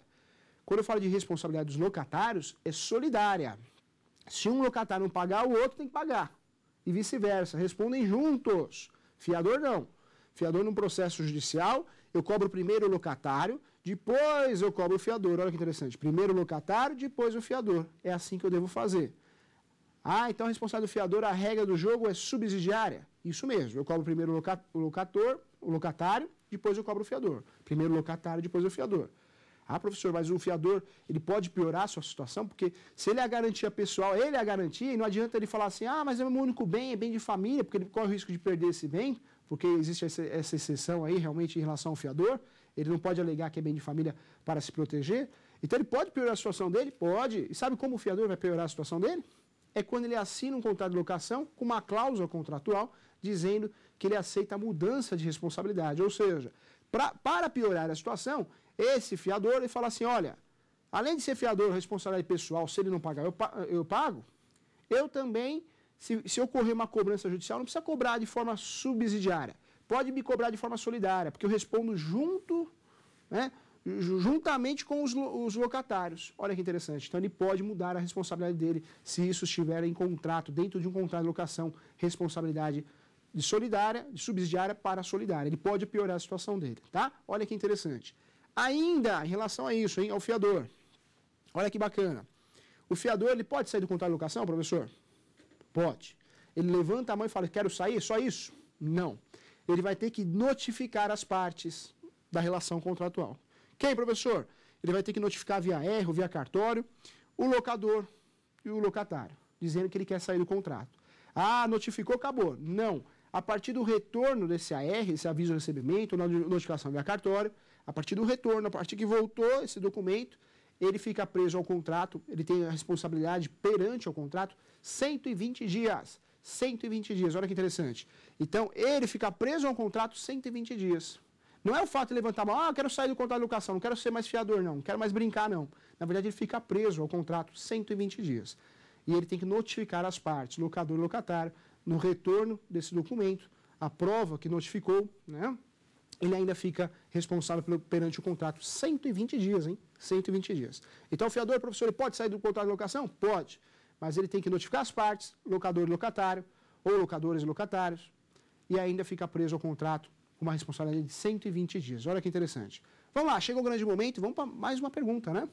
Quando eu falo de responsabilidade dos locatários, é solidária. Se um locatário não pagar, o outro tem que pagar. E vice-versa. Respondem juntos. Fiador não. Fiador num processo judicial, eu cobro primeiro o locatário, depois eu cobro o fiador. Olha que interessante. Primeiro o locatário, depois o fiador. É assim que eu devo fazer. Ah, então responsável do fiador, a regra do jogo é subsidiária. Isso mesmo. Eu cobro primeiro o, o locator, o locatário, depois eu cobro o fiador. Primeiro o locatário, depois o fiador. Ah, professor, mas o fiador, ele pode piorar a sua situação, porque se ele é a garantia pessoal, ele é a garantia, e não adianta ele falar assim, ah, mas é meu único bem, é bem de família, porque ele corre o risco de perder esse bem, porque existe essa exceção aí realmente em relação ao fiador ele não pode alegar que é bem de família para se proteger. Então ele pode piorar a situação dele? Pode. E sabe como o fiador vai piorar a situação dele? É quando ele assina um contrato de locação com uma cláusula contratual dizendo que ele aceita a mudança de responsabilidade. Ou seja, pra, para piorar a situação, esse fiador ele fala assim: olha, além de ser fiador responsabilidade pessoal, se ele não pagar, eu, eu pago, eu também, se, se ocorrer uma cobrança judicial, não precisa cobrar de forma subsidiária pode me cobrar de forma solidária, porque eu respondo junto, né, juntamente com os, os locatários. Olha que interessante. Então ele pode mudar a responsabilidade dele se isso estiver em contrato, dentro de um contrato de locação, responsabilidade de solidária, de subsidiária para solidária. Ele pode piorar a situação dele, tá? Olha que interessante. Ainda em relação a isso, hein, ao fiador. Olha que bacana. O fiador ele pode sair do contrato de locação, professor? Pode. Ele levanta a mão e fala: "Quero sair, só isso?" Não ele vai ter que notificar as partes da relação contratual. Quem, professor? Ele vai ter que notificar via AR, ou via cartório o locador e o locatário, dizendo que ele quer sair do contrato. Ah, notificou, acabou. Não. A partir do retorno desse AR, esse aviso de recebimento, na notificação via cartório, a partir do retorno, a partir que voltou esse documento, ele fica preso ao contrato, ele tem a responsabilidade perante ao contrato 120 dias. 120 dias. Olha que interessante. Então, ele fica preso a um contrato 120 dias. Não é o fato de levantar a mão, ah, eu quero sair do contrato de locação, não quero ser mais fiador, não, não quero mais brincar, não. Na verdade, ele fica preso ao contrato 120 dias. E ele tem que notificar as partes, locador e locatário, no retorno desse documento, a prova que notificou, né? Ele ainda fica responsável pelo, perante o contrato 120 dias, hein? 120 dias. Então, o fiador, professor, ele pode sair do contrato de locação? Pode mas ele tem que notificar as partes, locador e locatário, ou locadores e locatários, e ainda fica preso ao contrato com uma responsabilidade de 120 dias. Olha que interessante. Vamos lá, chegou o grande momento, vamos para mais uma pergunta, né?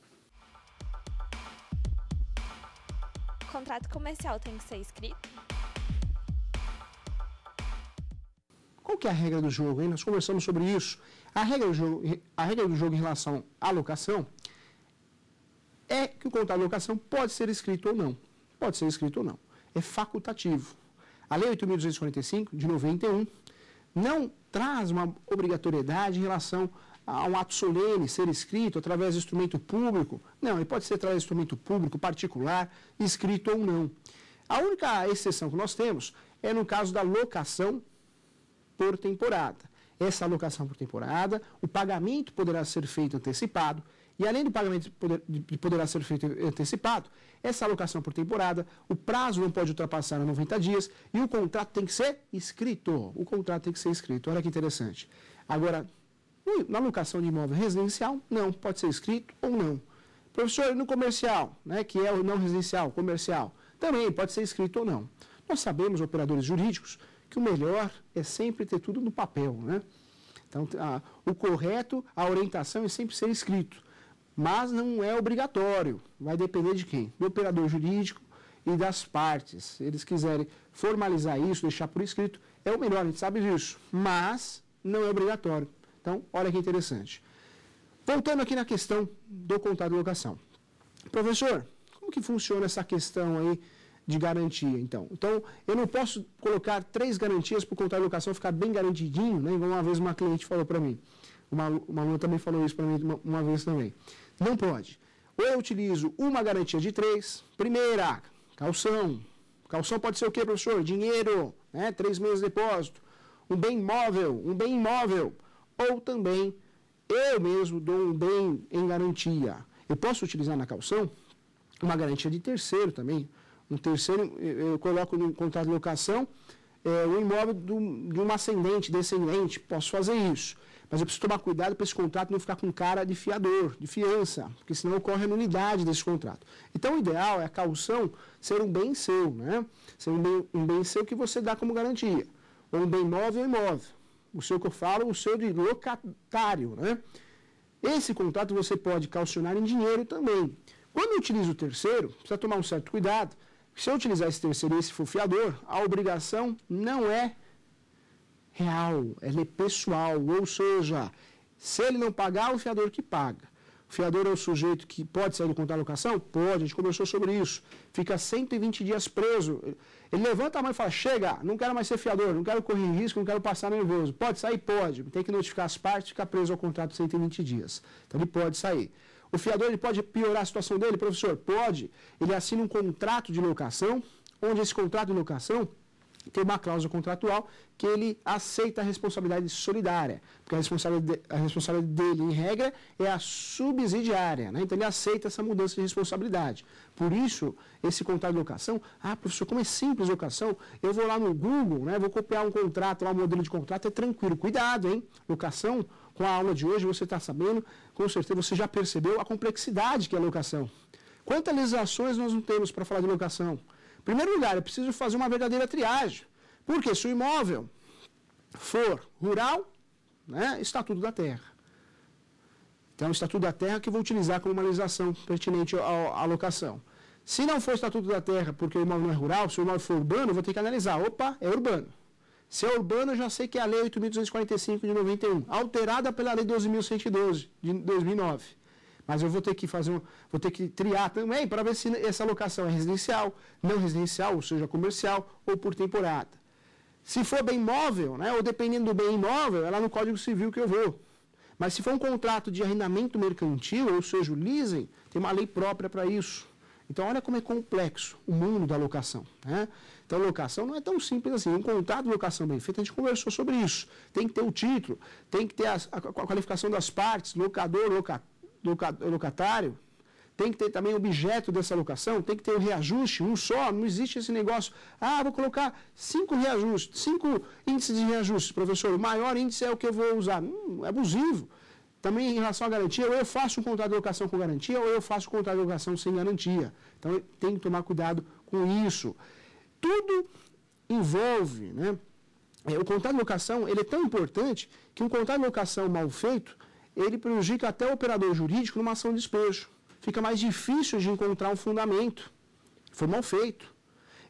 O contrato comercial tem que ser escrito? Qual que é a regra do jogo, hein? Nós conversamos sobre isso. A regra do jogo, a regra do jogo em relação à locação é que o contrato de locação pode ser escrito ou não. Pode ser escrito ou não. É facultativo. A Lei 8.245, de 91, não traz uma obrigatoriedade em relação a um ato solene ser escrito através de instrumento público. Não, ele pode ser através de instrumento público, particular, escrito ou não. A única exceção que nós temos é no caso da locação por temporada. Essa locação por temporada, o pagamento poderá ser feito antecipado, e além do pagamento poder, de, poderá ser feito antecipado, essa alocação por temporada, o prazo não pode ultrapassar 90 dias e o contrato tem que ser escrito. O contrato tem que ser escrito. Olha que interessante. Agora, na locação de imóvel residencial, não, pode ser escrito ou não. Professor, no comercial, né, que é o não residencial, comercial, também pode ser escrito ou não. Nós sabemos, operadores jurídicos, que o melhor é sempre ter tudo no papel, né? Então, a, o correto, a orientação é sempre ser escrito mas não é obrigatório, vai depender de quem? Do operador jurídico e das partes. Se eles quiserem formalizar isso, deixar por escrito, é o melhor, a gente sabe disso, mas não é obrigatório. Então, olha que interessante. Voltando aqui na questão do contrato de locação. Professor, como que funciona essa questão aí de garantia, então? Então, eu não posso colocar três garantias para o contrato de locação ficar bem garantidinho, né? Uma vez uma cliente falou para mim, uma, uma aluna também falou isso para mim uma, uma vez também. Não pode. Ou eu utilizo uma garantia de três. Primeira, calção. Calção pode ser o quê, professor? Dinheiro, né? três meses de depósito. Um bem imóvel, um bem imóvel. Ou também, eu mesmo dou um bem em garantia. Eu posso utilizar na calção uma garantia de terceiro também. Um terceiro, eu coloco no contrato de locação é, um imóvel do, de um ascendente, descendente. Posso fazer isso. Mas eu preciso tomar cuidado para esse contrato não ficar com cara de fiador, de fiança, porque senão ocorre a nulidade desse contrato. Então, o ideal é a caução ser um bem seu, né? Ser um bem, um bem seu que você dá como garantia. Ou um bem móvel ou imóvel. O seu que eu falo, o seu de locatário, né? Esse contrato você pode calcionar em dinheiro também. Quando eu utilizo o terceiro, precisa tomar um certo cuidado. Se eu utilizar esse terceiro e esse for fiador, a obrigação não é real, ela é pessoal, ou seja, se ele não pagar, é o fiador que paga. O fiador é o sujeito que pode sair do contrato de locação? Pode, a gente conversou sobre isso. Fica 120 dias preso. Ele levanta a mão e fala, chega, não quero mais ser fiador, não quero correr risco, não quero passar nervoso. Pode sair? Pode. Tem que notificar as partes, fica preso ao contrato 120 dias. Então ele pode sair. O fiador ele pode piorar a situação dele, professor? Pode. Ele assina um contrato de locação, onde esse contrato de locação tem uma cláusula contratual que ele aceita a responsabilidade solidária, porque a responsabilidade, a responsabilidade dele, em regra, é a subsidiária. Né? Então, ele aceita essa mudança de responsabilidade. Por isso, esse contrato de locação, ah, professor, como é simples locação, eu vou lá no Google, né, vou copiar um contrato, lá, um modelo de contrato, é tranquilo. Cuidado, hein? Locação, com a aula de hoje, você está sabendo, com certeza você já percebeu a complexidade que é a locação. Quantas legislações nós não temos para falar de locação? Em primeiro lugar, é preciso fazer uma verdadeira triagem. Porque se o imóvel for rural, né, Estatuto da Terra. Então, o Estatuto da Terra que vou utilizar como uma legislação pertinente à locação. Se não for Estatuto da Terra, porque o imóvel não é rural, se o imóvel for urbano, vou ter que analisar. Opa, é urbano. Se é urbano, eu já sei que é a Lei 8.245 de 91, alterada pela Lei 12.112 de 2009. Mas eu vou ter que fazer, um, vou ter que triar também para ver se essa locação é residencial, não residencial, ou seja, comercial ou por temporada. Se for bem imóvel, né, ou dependendo do bem imóvel, é lá no Código Civil que eu vou. Mas se for um contrato de arrendamento mercantil, ou seja, o leasing, tem uma lei própria para isso. Então, olha como é complexo o mundo da locação. Né? Então, locação não é tão simples assim. Um contrato de locação bem feito, a gente conversou sobre isso. Tem que ter o título, tem que ter a, a, a qualificação das partes, locador, locatário locatário, tem que ter também objeto dessa locação, tem que ter o um reajuste, um só, não existe esse negócio. Ah, vou colocar cinco reajustes, cinco índices de reajuste, professor, o maior índice é o que eu vou usar. Hum, é abusivo. Também em relação à garantia, ou eu faço um contrato de locação com garantia, ou eu faço um contrato de locação sem garantia. Então, tem que tomar cuidado com isso. Tudo envolve, né? É, o contrato de locação, ele é tão importante que um contrato de locação mal feito, ele prejudica até o operador jurídico numa ação de despejo. Fica mais difícil de encontrar um fundamento. Foi mal feito.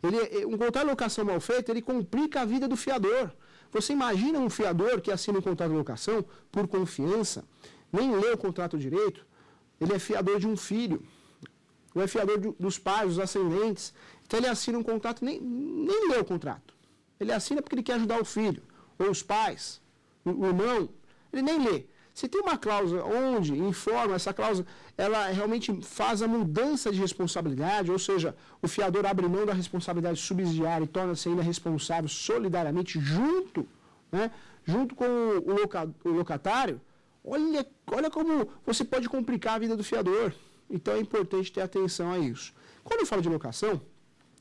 Ele, eh, um contrato de locação mal feito, ele complica a vida do fiador. Você imagina um fiador que assina um contrato de locação por confiança, nem lê o contrato direito, ele é fiador de um filho, ou é fiador de, dos pais, dos ascendentes. Então ele assina um contrato, nem, nem lê o contrato. Ele assina porque ele quer ajudar o filho, ou os pais, o, o irmão, ele nem lê. Se tem uma cláusula onde informa, essa cláusula, ela realmente faz a mudança de responsabilidade, ou seja, o fiador abre mão da responsabilidade subsidiária e torna-se ainda responsável solidariamente junto, né, junto com o, loca, o locatário, olha, olha como você pode complicar a vida do fiador. Então é importante ter atenção a isso. Quando eu falo de locação,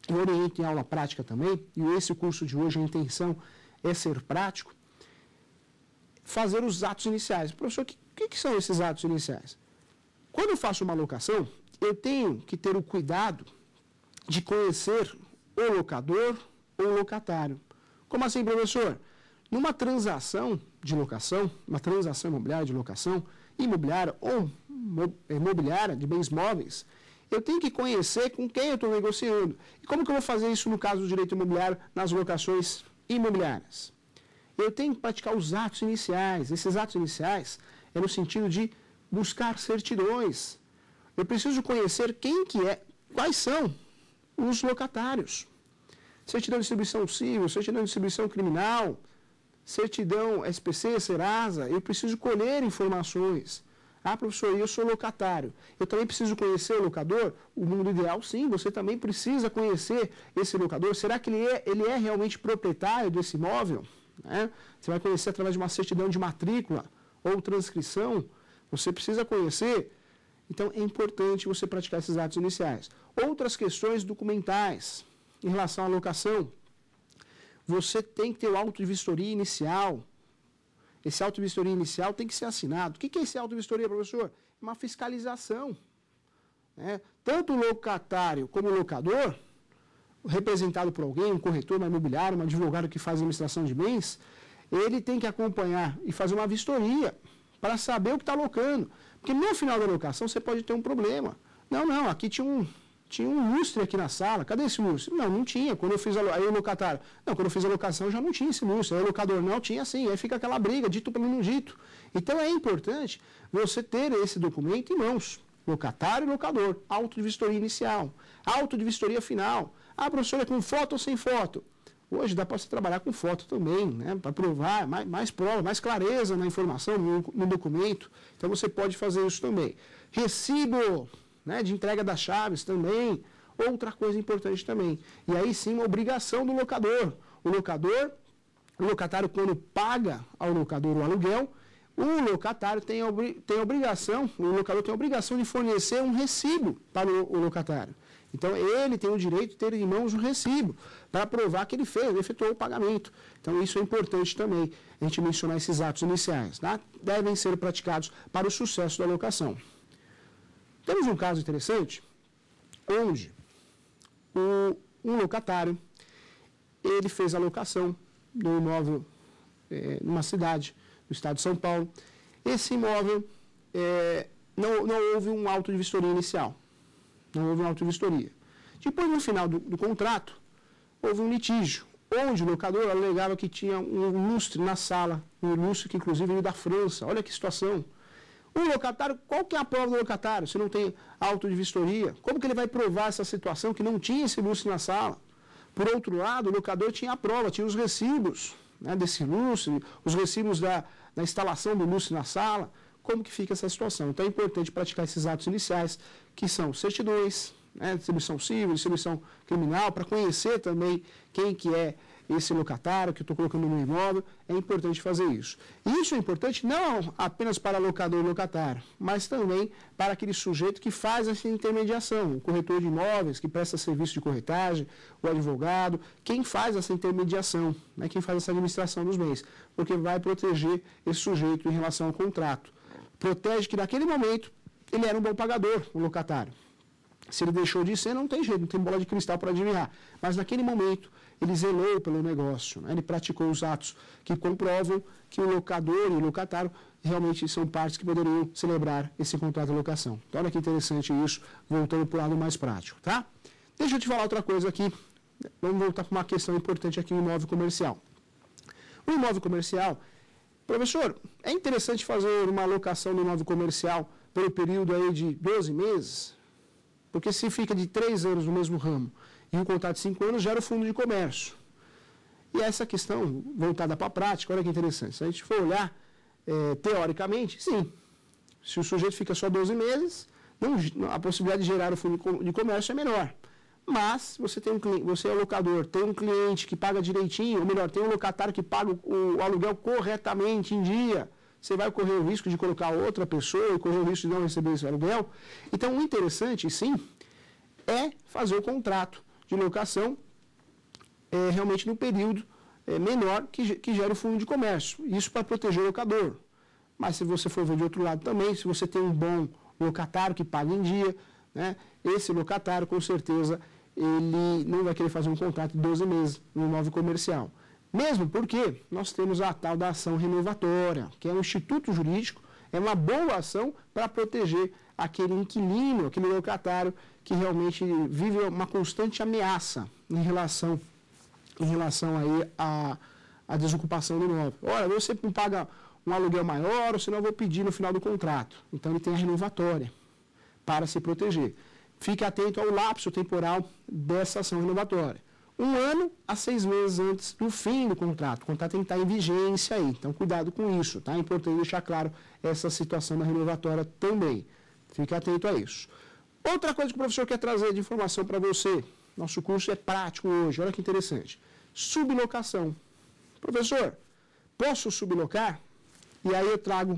eu oriento em aula prática também, e esse curso de hoje, a intenção é ser prático fazer os atos iniciais. Professor, o que, que, que são esses atos iniciais? Quando eu faço uma locação, eu tenho que ter o cuidado de conhecer o locador ou o locatário. Como assim, professor? Numa transação de locação, uma transação imobiliária de locação, imobiliária ou é, imobiliária de bens móveis, eu tenho que conhecer com quem eu estou negociando. E como que eu vou fazer isso no caso do direito imobiliário nas locações imobiliárias? eu tenho que praticar os atos iniciais. Esses atos iniciais é no sentido de buscar certidões. Eu preciso conhecer quem que é, quais são os locatários. Certidão de distribuição civil, certidão de distribuição criminal, certidão SPC, Serasa, eu preciso colher informações. Ah, professor, eu sou locatário. Eu também preciso conhecer o locador? O mundo ideal, sim, você também precisa conhecer esse locador. Será que ele é, ele é realmente proprietário desse imóvel? Né? Você vai conhecer através de uma certidão de matrícula ou transcrição. Você precisa conhecer. Então, é importante você praticar esses atos iniciais. Outras questões documentais em relação à locação. Você tem que ter o auto de vistoria inicial. Esse auto de vistoria inicial tem que ser assinado. O que é esse auto de vistoria, professor? É uma fiscalização. Né? Tanto o locatário como o locador representado por alguém, um corretor, uma imobiliária, um advogado que faz administração de bens, ele tem que acompanhar e fazer uma vistoria para saber o que está alocando. Porque no final da locação você pode ter um problema. Não, não, aqui tinha um, tinha um lustre aqui na sala. Cadê esse lustre? Não, não tinha. Quando eu fiz a, aí o locatário, não, quando eu fiz a locação já não tinha esse lustre. Aí o locador não tinha sim. Aí fica aquela briga, dito pelo não dito. Então é importante você ter esse documento em mãos. Locatário e locador. Auto de vistoria inicial, auto de vistoria final. Ah, professora, é com foto ou sem foto? Hoje dá para você trabalhar com foto também, né? para provar mais, mais prova, mais clareza na informação, no, no, documento. Então você pode fazer isso também. Recibo né, de entrega das chaves também. Outra coisa importante também. E aí sim, uma obrigação do locador. O locador, o locatário, quando paga ao locador o aluguel, o locatário tem, tem obrigação, o locador tem a obrigação de fornecer um recibo para o, o locatário. Então, ele tem o direito de ter em mãos o recibo para provar que ele fez, efetuou o pagamento. Então, isso é importante também, a gente mencionar esses atos iniciais. Tá? Devem ser praticados para o sucesso da locação. Temos um caso interessante, onde o, um locatário ele fez a locação do imóvel é, numa cidade do estado de São Paulo. Esse imóvel é, não, não houve um auto de vistoria inicial não houve uma auto-vistoria. Depois, no final do, do, contrato, houve um litígio, onde o locador alegava que tinha um lustre na sala, um lustre que inclusive veio da França. Olha que situação. O locatário, qual que é a prova do locatário? Se não tem auto de vistoria, como que ele vai provar essa situação que não tinha esse lustre na sala? Por outro lado, o locador tinha a prova, tinha os recibos né, desse lustre, os recibos da, da instalação do lustre na sala como que fica essa situação. Então é importante praticar esses atos iniciais, que são certidões, né, distribuição civil, distribuição criminal, para conhecer também quem que é esse locatário que eu estou colocando no imóvel, é importante fazer isso. Isso é importante não apenas para locador e locatário, mas também para aquele sujeito que faz essa intermediação, o corretor de imóveis, que presta serviço de corretagem, o advogado, quem faz essa intermediação, né, quem faz essa administração dos bens, porque vai proteger esse sujeito em relação ao contrato protege que naquele momento ele era um bom pagador, o locatário. Se ele deixou de ser, não tem jeito, não tem bola de cristal para adivinhar. Mas naquele momento ele zelou pelo negócio, né? ele praticou os atos que comprovam que o locador e o locatário realmente são partes que poderiam celebrar esse contrato de locação. Então, olha que interessante isso, voltando para o lado mais prático, tá? Deixa eu te falar outra coisa aqui. Vamos voltar para uma questão importante aqui, o imóvel comercial. O imóvel comercial, Professor, é interessante fazer uma alocação no novo comercial pelo período aí de 12 meses? Porque se fica de 3 anos no mesmo ramo e um contrato de 5 anos, gera o fundo de comércio. E essa questão voltada para a prática, olha que interessante. Se a gente for olhar é, teoricamente, sim. Se o sujeito fica só 12 meses, não, a possibilidade de gerar o fundo de comércio é menor. Mas você tem um cliente, você é locador, tem um cliente que paga direitinho, ou melhor, tem um locatário que paga o, o aluguel corretamente em dia. Você vai correr o risco de colocar outra pessoa e correr o risco de não receber esse aluguel. Então, o interessante, sim, é fazer o contrato de locação é, realmente no período é, menor que, que gera o fundo de comércio. Isso para proteger o locador. Mas se você for ver de outro lado também, se você tem um bom locatário que paga em dia, né, esse locatário com certeza ele não vai querer fazer um contrato de 12 meses no imóvel comercial. Mesmo porque nós temos a tal da ação renovatória, que é um instituto jurídico, é uma boa ação para proteger aquele inquilino, aquele locatário que realmente vive uma constante ameaça em relação, em relação aí à, a desocupação do imóvel. Olha, você me paga um aluguel maior, ou senão eu vou pedir no final do contrato. Então ele tem a renovatória para se proteger. Fique atento ao lapso temporal dessa ação renovatória. Um ano a seis meses antes do fim do contrato. O contrato tem que estar em vigência aí. Então, cuidado com isso, tá? É importante deixar claro essa situação da renovatória também. Fique atento a isso. Outra coisa que o professor quer trazer de informação para você. Nosso curso é prático hoje, olha que interessante. Sublocação. Professor, posso sublocar? E aí eu trago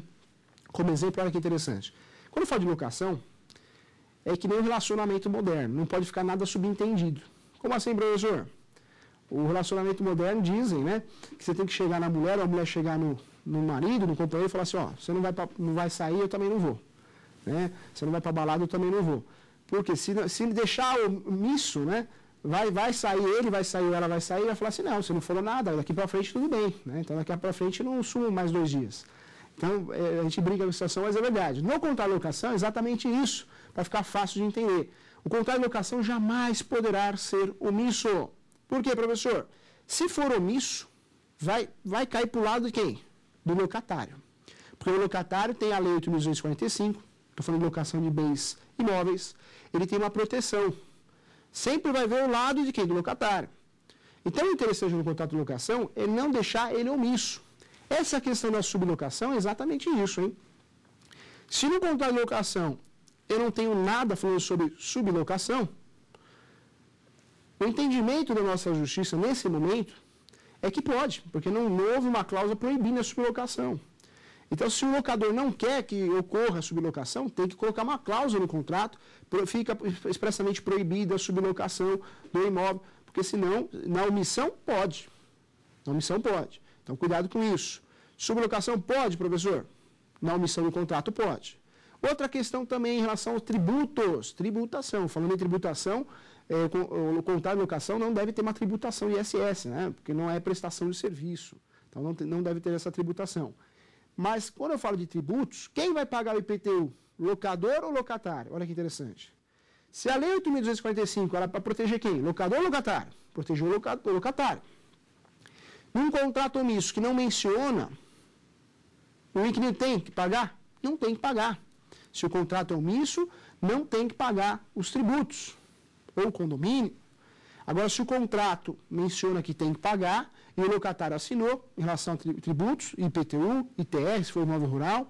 como exemplo, olha que interessante. Quando eu falo de locação, é que nem o relacionamento moderno, não pode ficar nada subentendido. Como assim, professor? O relacionamento moderno dizem, né, que você tem que chegar na mulher, ou a mulher chegar no, no marido, no companheiro e falar assim, ó, você não vai, pra, não vai sair, eu também não vou. Né? Você não vai para balada, eu também não vou. Porque se, se ele deixar omisso, né, vai, vai sair ele, vai sair ela, vai sair, vai falar assim, não, você não falou nada, daqui para frente tudo bem, né? Então daqui para frente não sumo mais dois dias. Então, é, a gente brinca com a situação, mas é verdade. No contralocação é exatamente isso para ficar fácil de entender. O contrato de locação jamais poderá ser omisso. Por quê, professor? Se for omisso, vai, vai cair para o lado de quem? Do locatário. Porque o locatário tem a Lei 8.245, estou falando de locação de bens imóveis, ele tem uma proteção. Sempre vai ver o lado de quem? Do locatário. Então, o interessante no contrato de locação é não deixar ele omisso. Essa questão da sublocação é exatamente isso, hein? Se no contrato de locação eu não tenho nada falando sobre sublocação. O entendimento da nossa justiça nesse momento é que pode, porque não houve uma cláusula proibindo a sublocação. Então, se o locador não quer que ocorra a sublocação, tem que colocar uma cláusula no contrato, fica expressamente proibida a sublocação do imóvel, porque senão, na omissão, pode. Na omissão, pode. Então, cuidado com isso. Sublocação pode, professor? Na omissão do contrato, pode. Outra questão também em relação aos tributos, tributação. Falando em tributação, é, o contrato de locação não deve ter uma tributação ISS, né? porque não é prestação de serviço. Então não, não deve ter essa tributação. Mas quando eu falo de tributos, quem vai pagar o IPTU? Locador ou locatário? Olha que interessante. Se a lei 8.245 era para proteger quem? Locador ou locatário? Proteger o locatário. Num contrato omisso que não menciona, o inquilino tem que pagar? Não tem que pagar. Se o contrato é omisso, não tem que pagar os tributos ou condomínio. Agora, se o contrato menciona que tem que pagar e o locatário assinou em relação a tributos, IPTU, ITR, se for imóvel rural,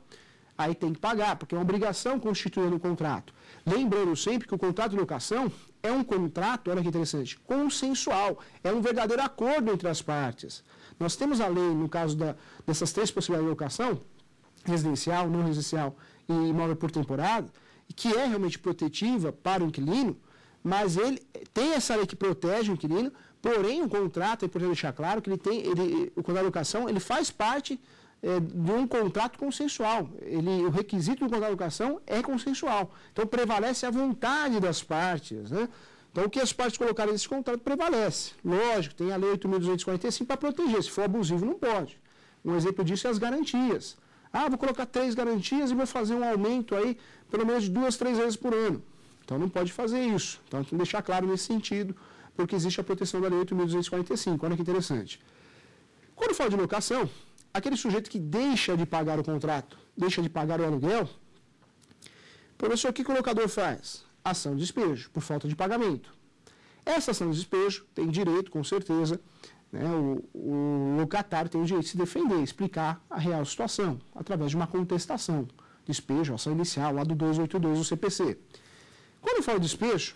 aí tem que pagar, porque é uma obrigação constituída no contrato. Lembrando sempre que o contrato de locação é um contrato, olha que interessante, consensual, é um verdadeiro acordo entre as partes. Nós temos a lei, no caso da, dessas três possibilidades de locação, residencial, não residencial em imóvel por temporada, que é realmente protetiva para o inquilino, mas ele tem essa lei que protege o inquilino, porém o contrato, é importante deixar claro que ele tem, ele, o contrato de locação, ele faz parte é, de um contrato consensual. Ele, o requisito do contrato de locação é consensual. Então prevalece a vontade das partes. Né? Então o que as partes colocarem nesse contrato prevalece. Lógico, tem a lei 8.245 para proteger. Se for abusivo, não pode. Um exemplo disso é as garantias. Ah, vou colocar três garantias e vou fazer um aumento aí pelo menos duas, três vezes por ano. Então não pode fazer isso. Então tem que deixar claro nesse sentido, porque existe a proteção da Lei 8.245. Olha que interessante. Quando fala de locação, aquele sujeito que deixa de pagar o contrato, deixa de pagar o aluguel, professor, o que o locador faz? Ação de despejo, por falta de pagamento. Essa ação de despejo tem direito, com certeza, né, o, o, locatário tem o direito de se defender, explicar a real situação, através de uma contestação, despejo, ação inicial, lá do 282 do CPC. Quando eu falo despejo,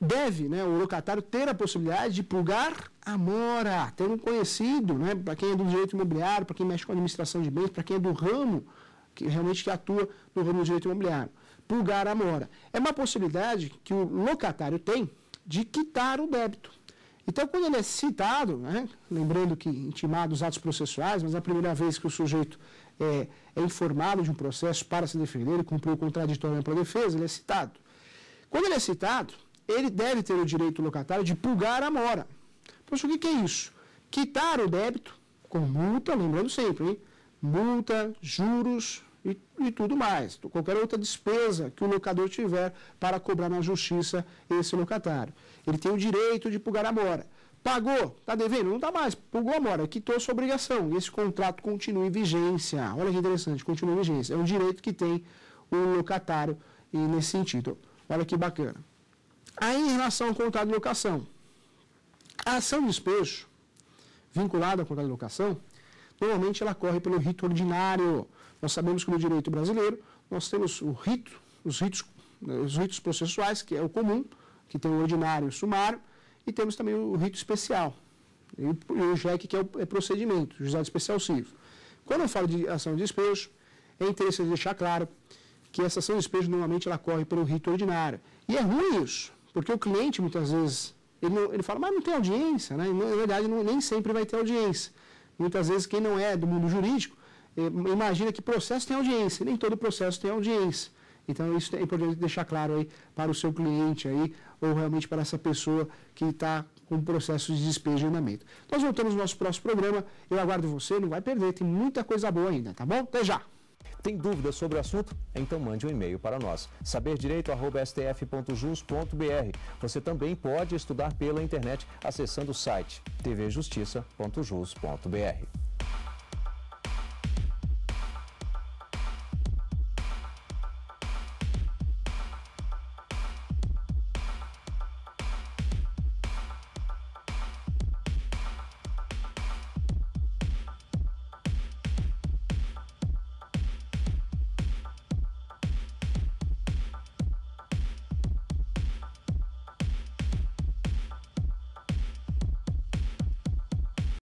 deve né, o locatário ter a possibilidade de pulgar a mora, ter um conhecido, né, para quem é do direito imobiliário, para quem mexe com a administração de bens, para quem é do ramo, que realmente que atua no ramo do direito imobiliário. Pulgar a mora. É uma possibilidade que o locatário tem de quitar o débito então, quando ele é citado, né, lembrando que intimado os atos processuais, mas é a primeira vez que o sujeito é, é informado de um processo para se defender ele cumpriu o contraditório para a defesa, ele é citado. Quando ele é citado, ele deve ter o direito locatário de pulgar a mora. Poxa, o que, que é isso? Quitar o débito com multa, lembrando sempre, hein? multa, juros, e, e tudo mais, qualquer outra despesa que o locador tiver para cobrar na justiça esse locatário. Ele tem o direito de pulgar a mora. Pagou, está devendo? Não está mais, Pulgou a mora, quitou sua obrigação. E esse contrato continua em vigência. Olha que interessante, continua em vigência. É um direito que tem o locatário e nesse sentido. Olha que bacana. Aí, em relação ao contrato de locação, a ação de despejo vinculada ao contrato de locação, normalmente ela corre pelo rito ordinário, nós sabemos que no direito brasileiro nós temos o rito, os ritos, né, os ritos processuais, que é o comum, que tem o ordinário e o sumário, e temos também o rito especial, e o JEC, que é o é procedimento, juizado especial civil. Quando eu falo de ação de despejo, é interessante deixar claro que essa ação de despejo normalmente ela corre pelo rito ordinário. E é ruim isso, porque o cliente muitas vezes ele, não, ele fala, mas não tem audiência, né? E, na verdade, não, nem sempre vai ter audiência. Muitas vezes quem não é do mundo jurídico imagina que processo tem audiência, nem todo processo tem audiência. Então, isso é importante deixar claro aí para o seu cliente aí, ou realmente para essa pessoa que está com um processo de despejo e andamento. Nós voltamos no nosso próximo programa. Eu aguardo você, não vai perder, tem muita coisa boa ainda, tá bom? Até já! Tem dúvidas sobre o assunto? Então mande um e-mail para nós. saberdireito@stf.jus.br. Você também pode estudar pela internet acessando o site tvjustiça.jus.br.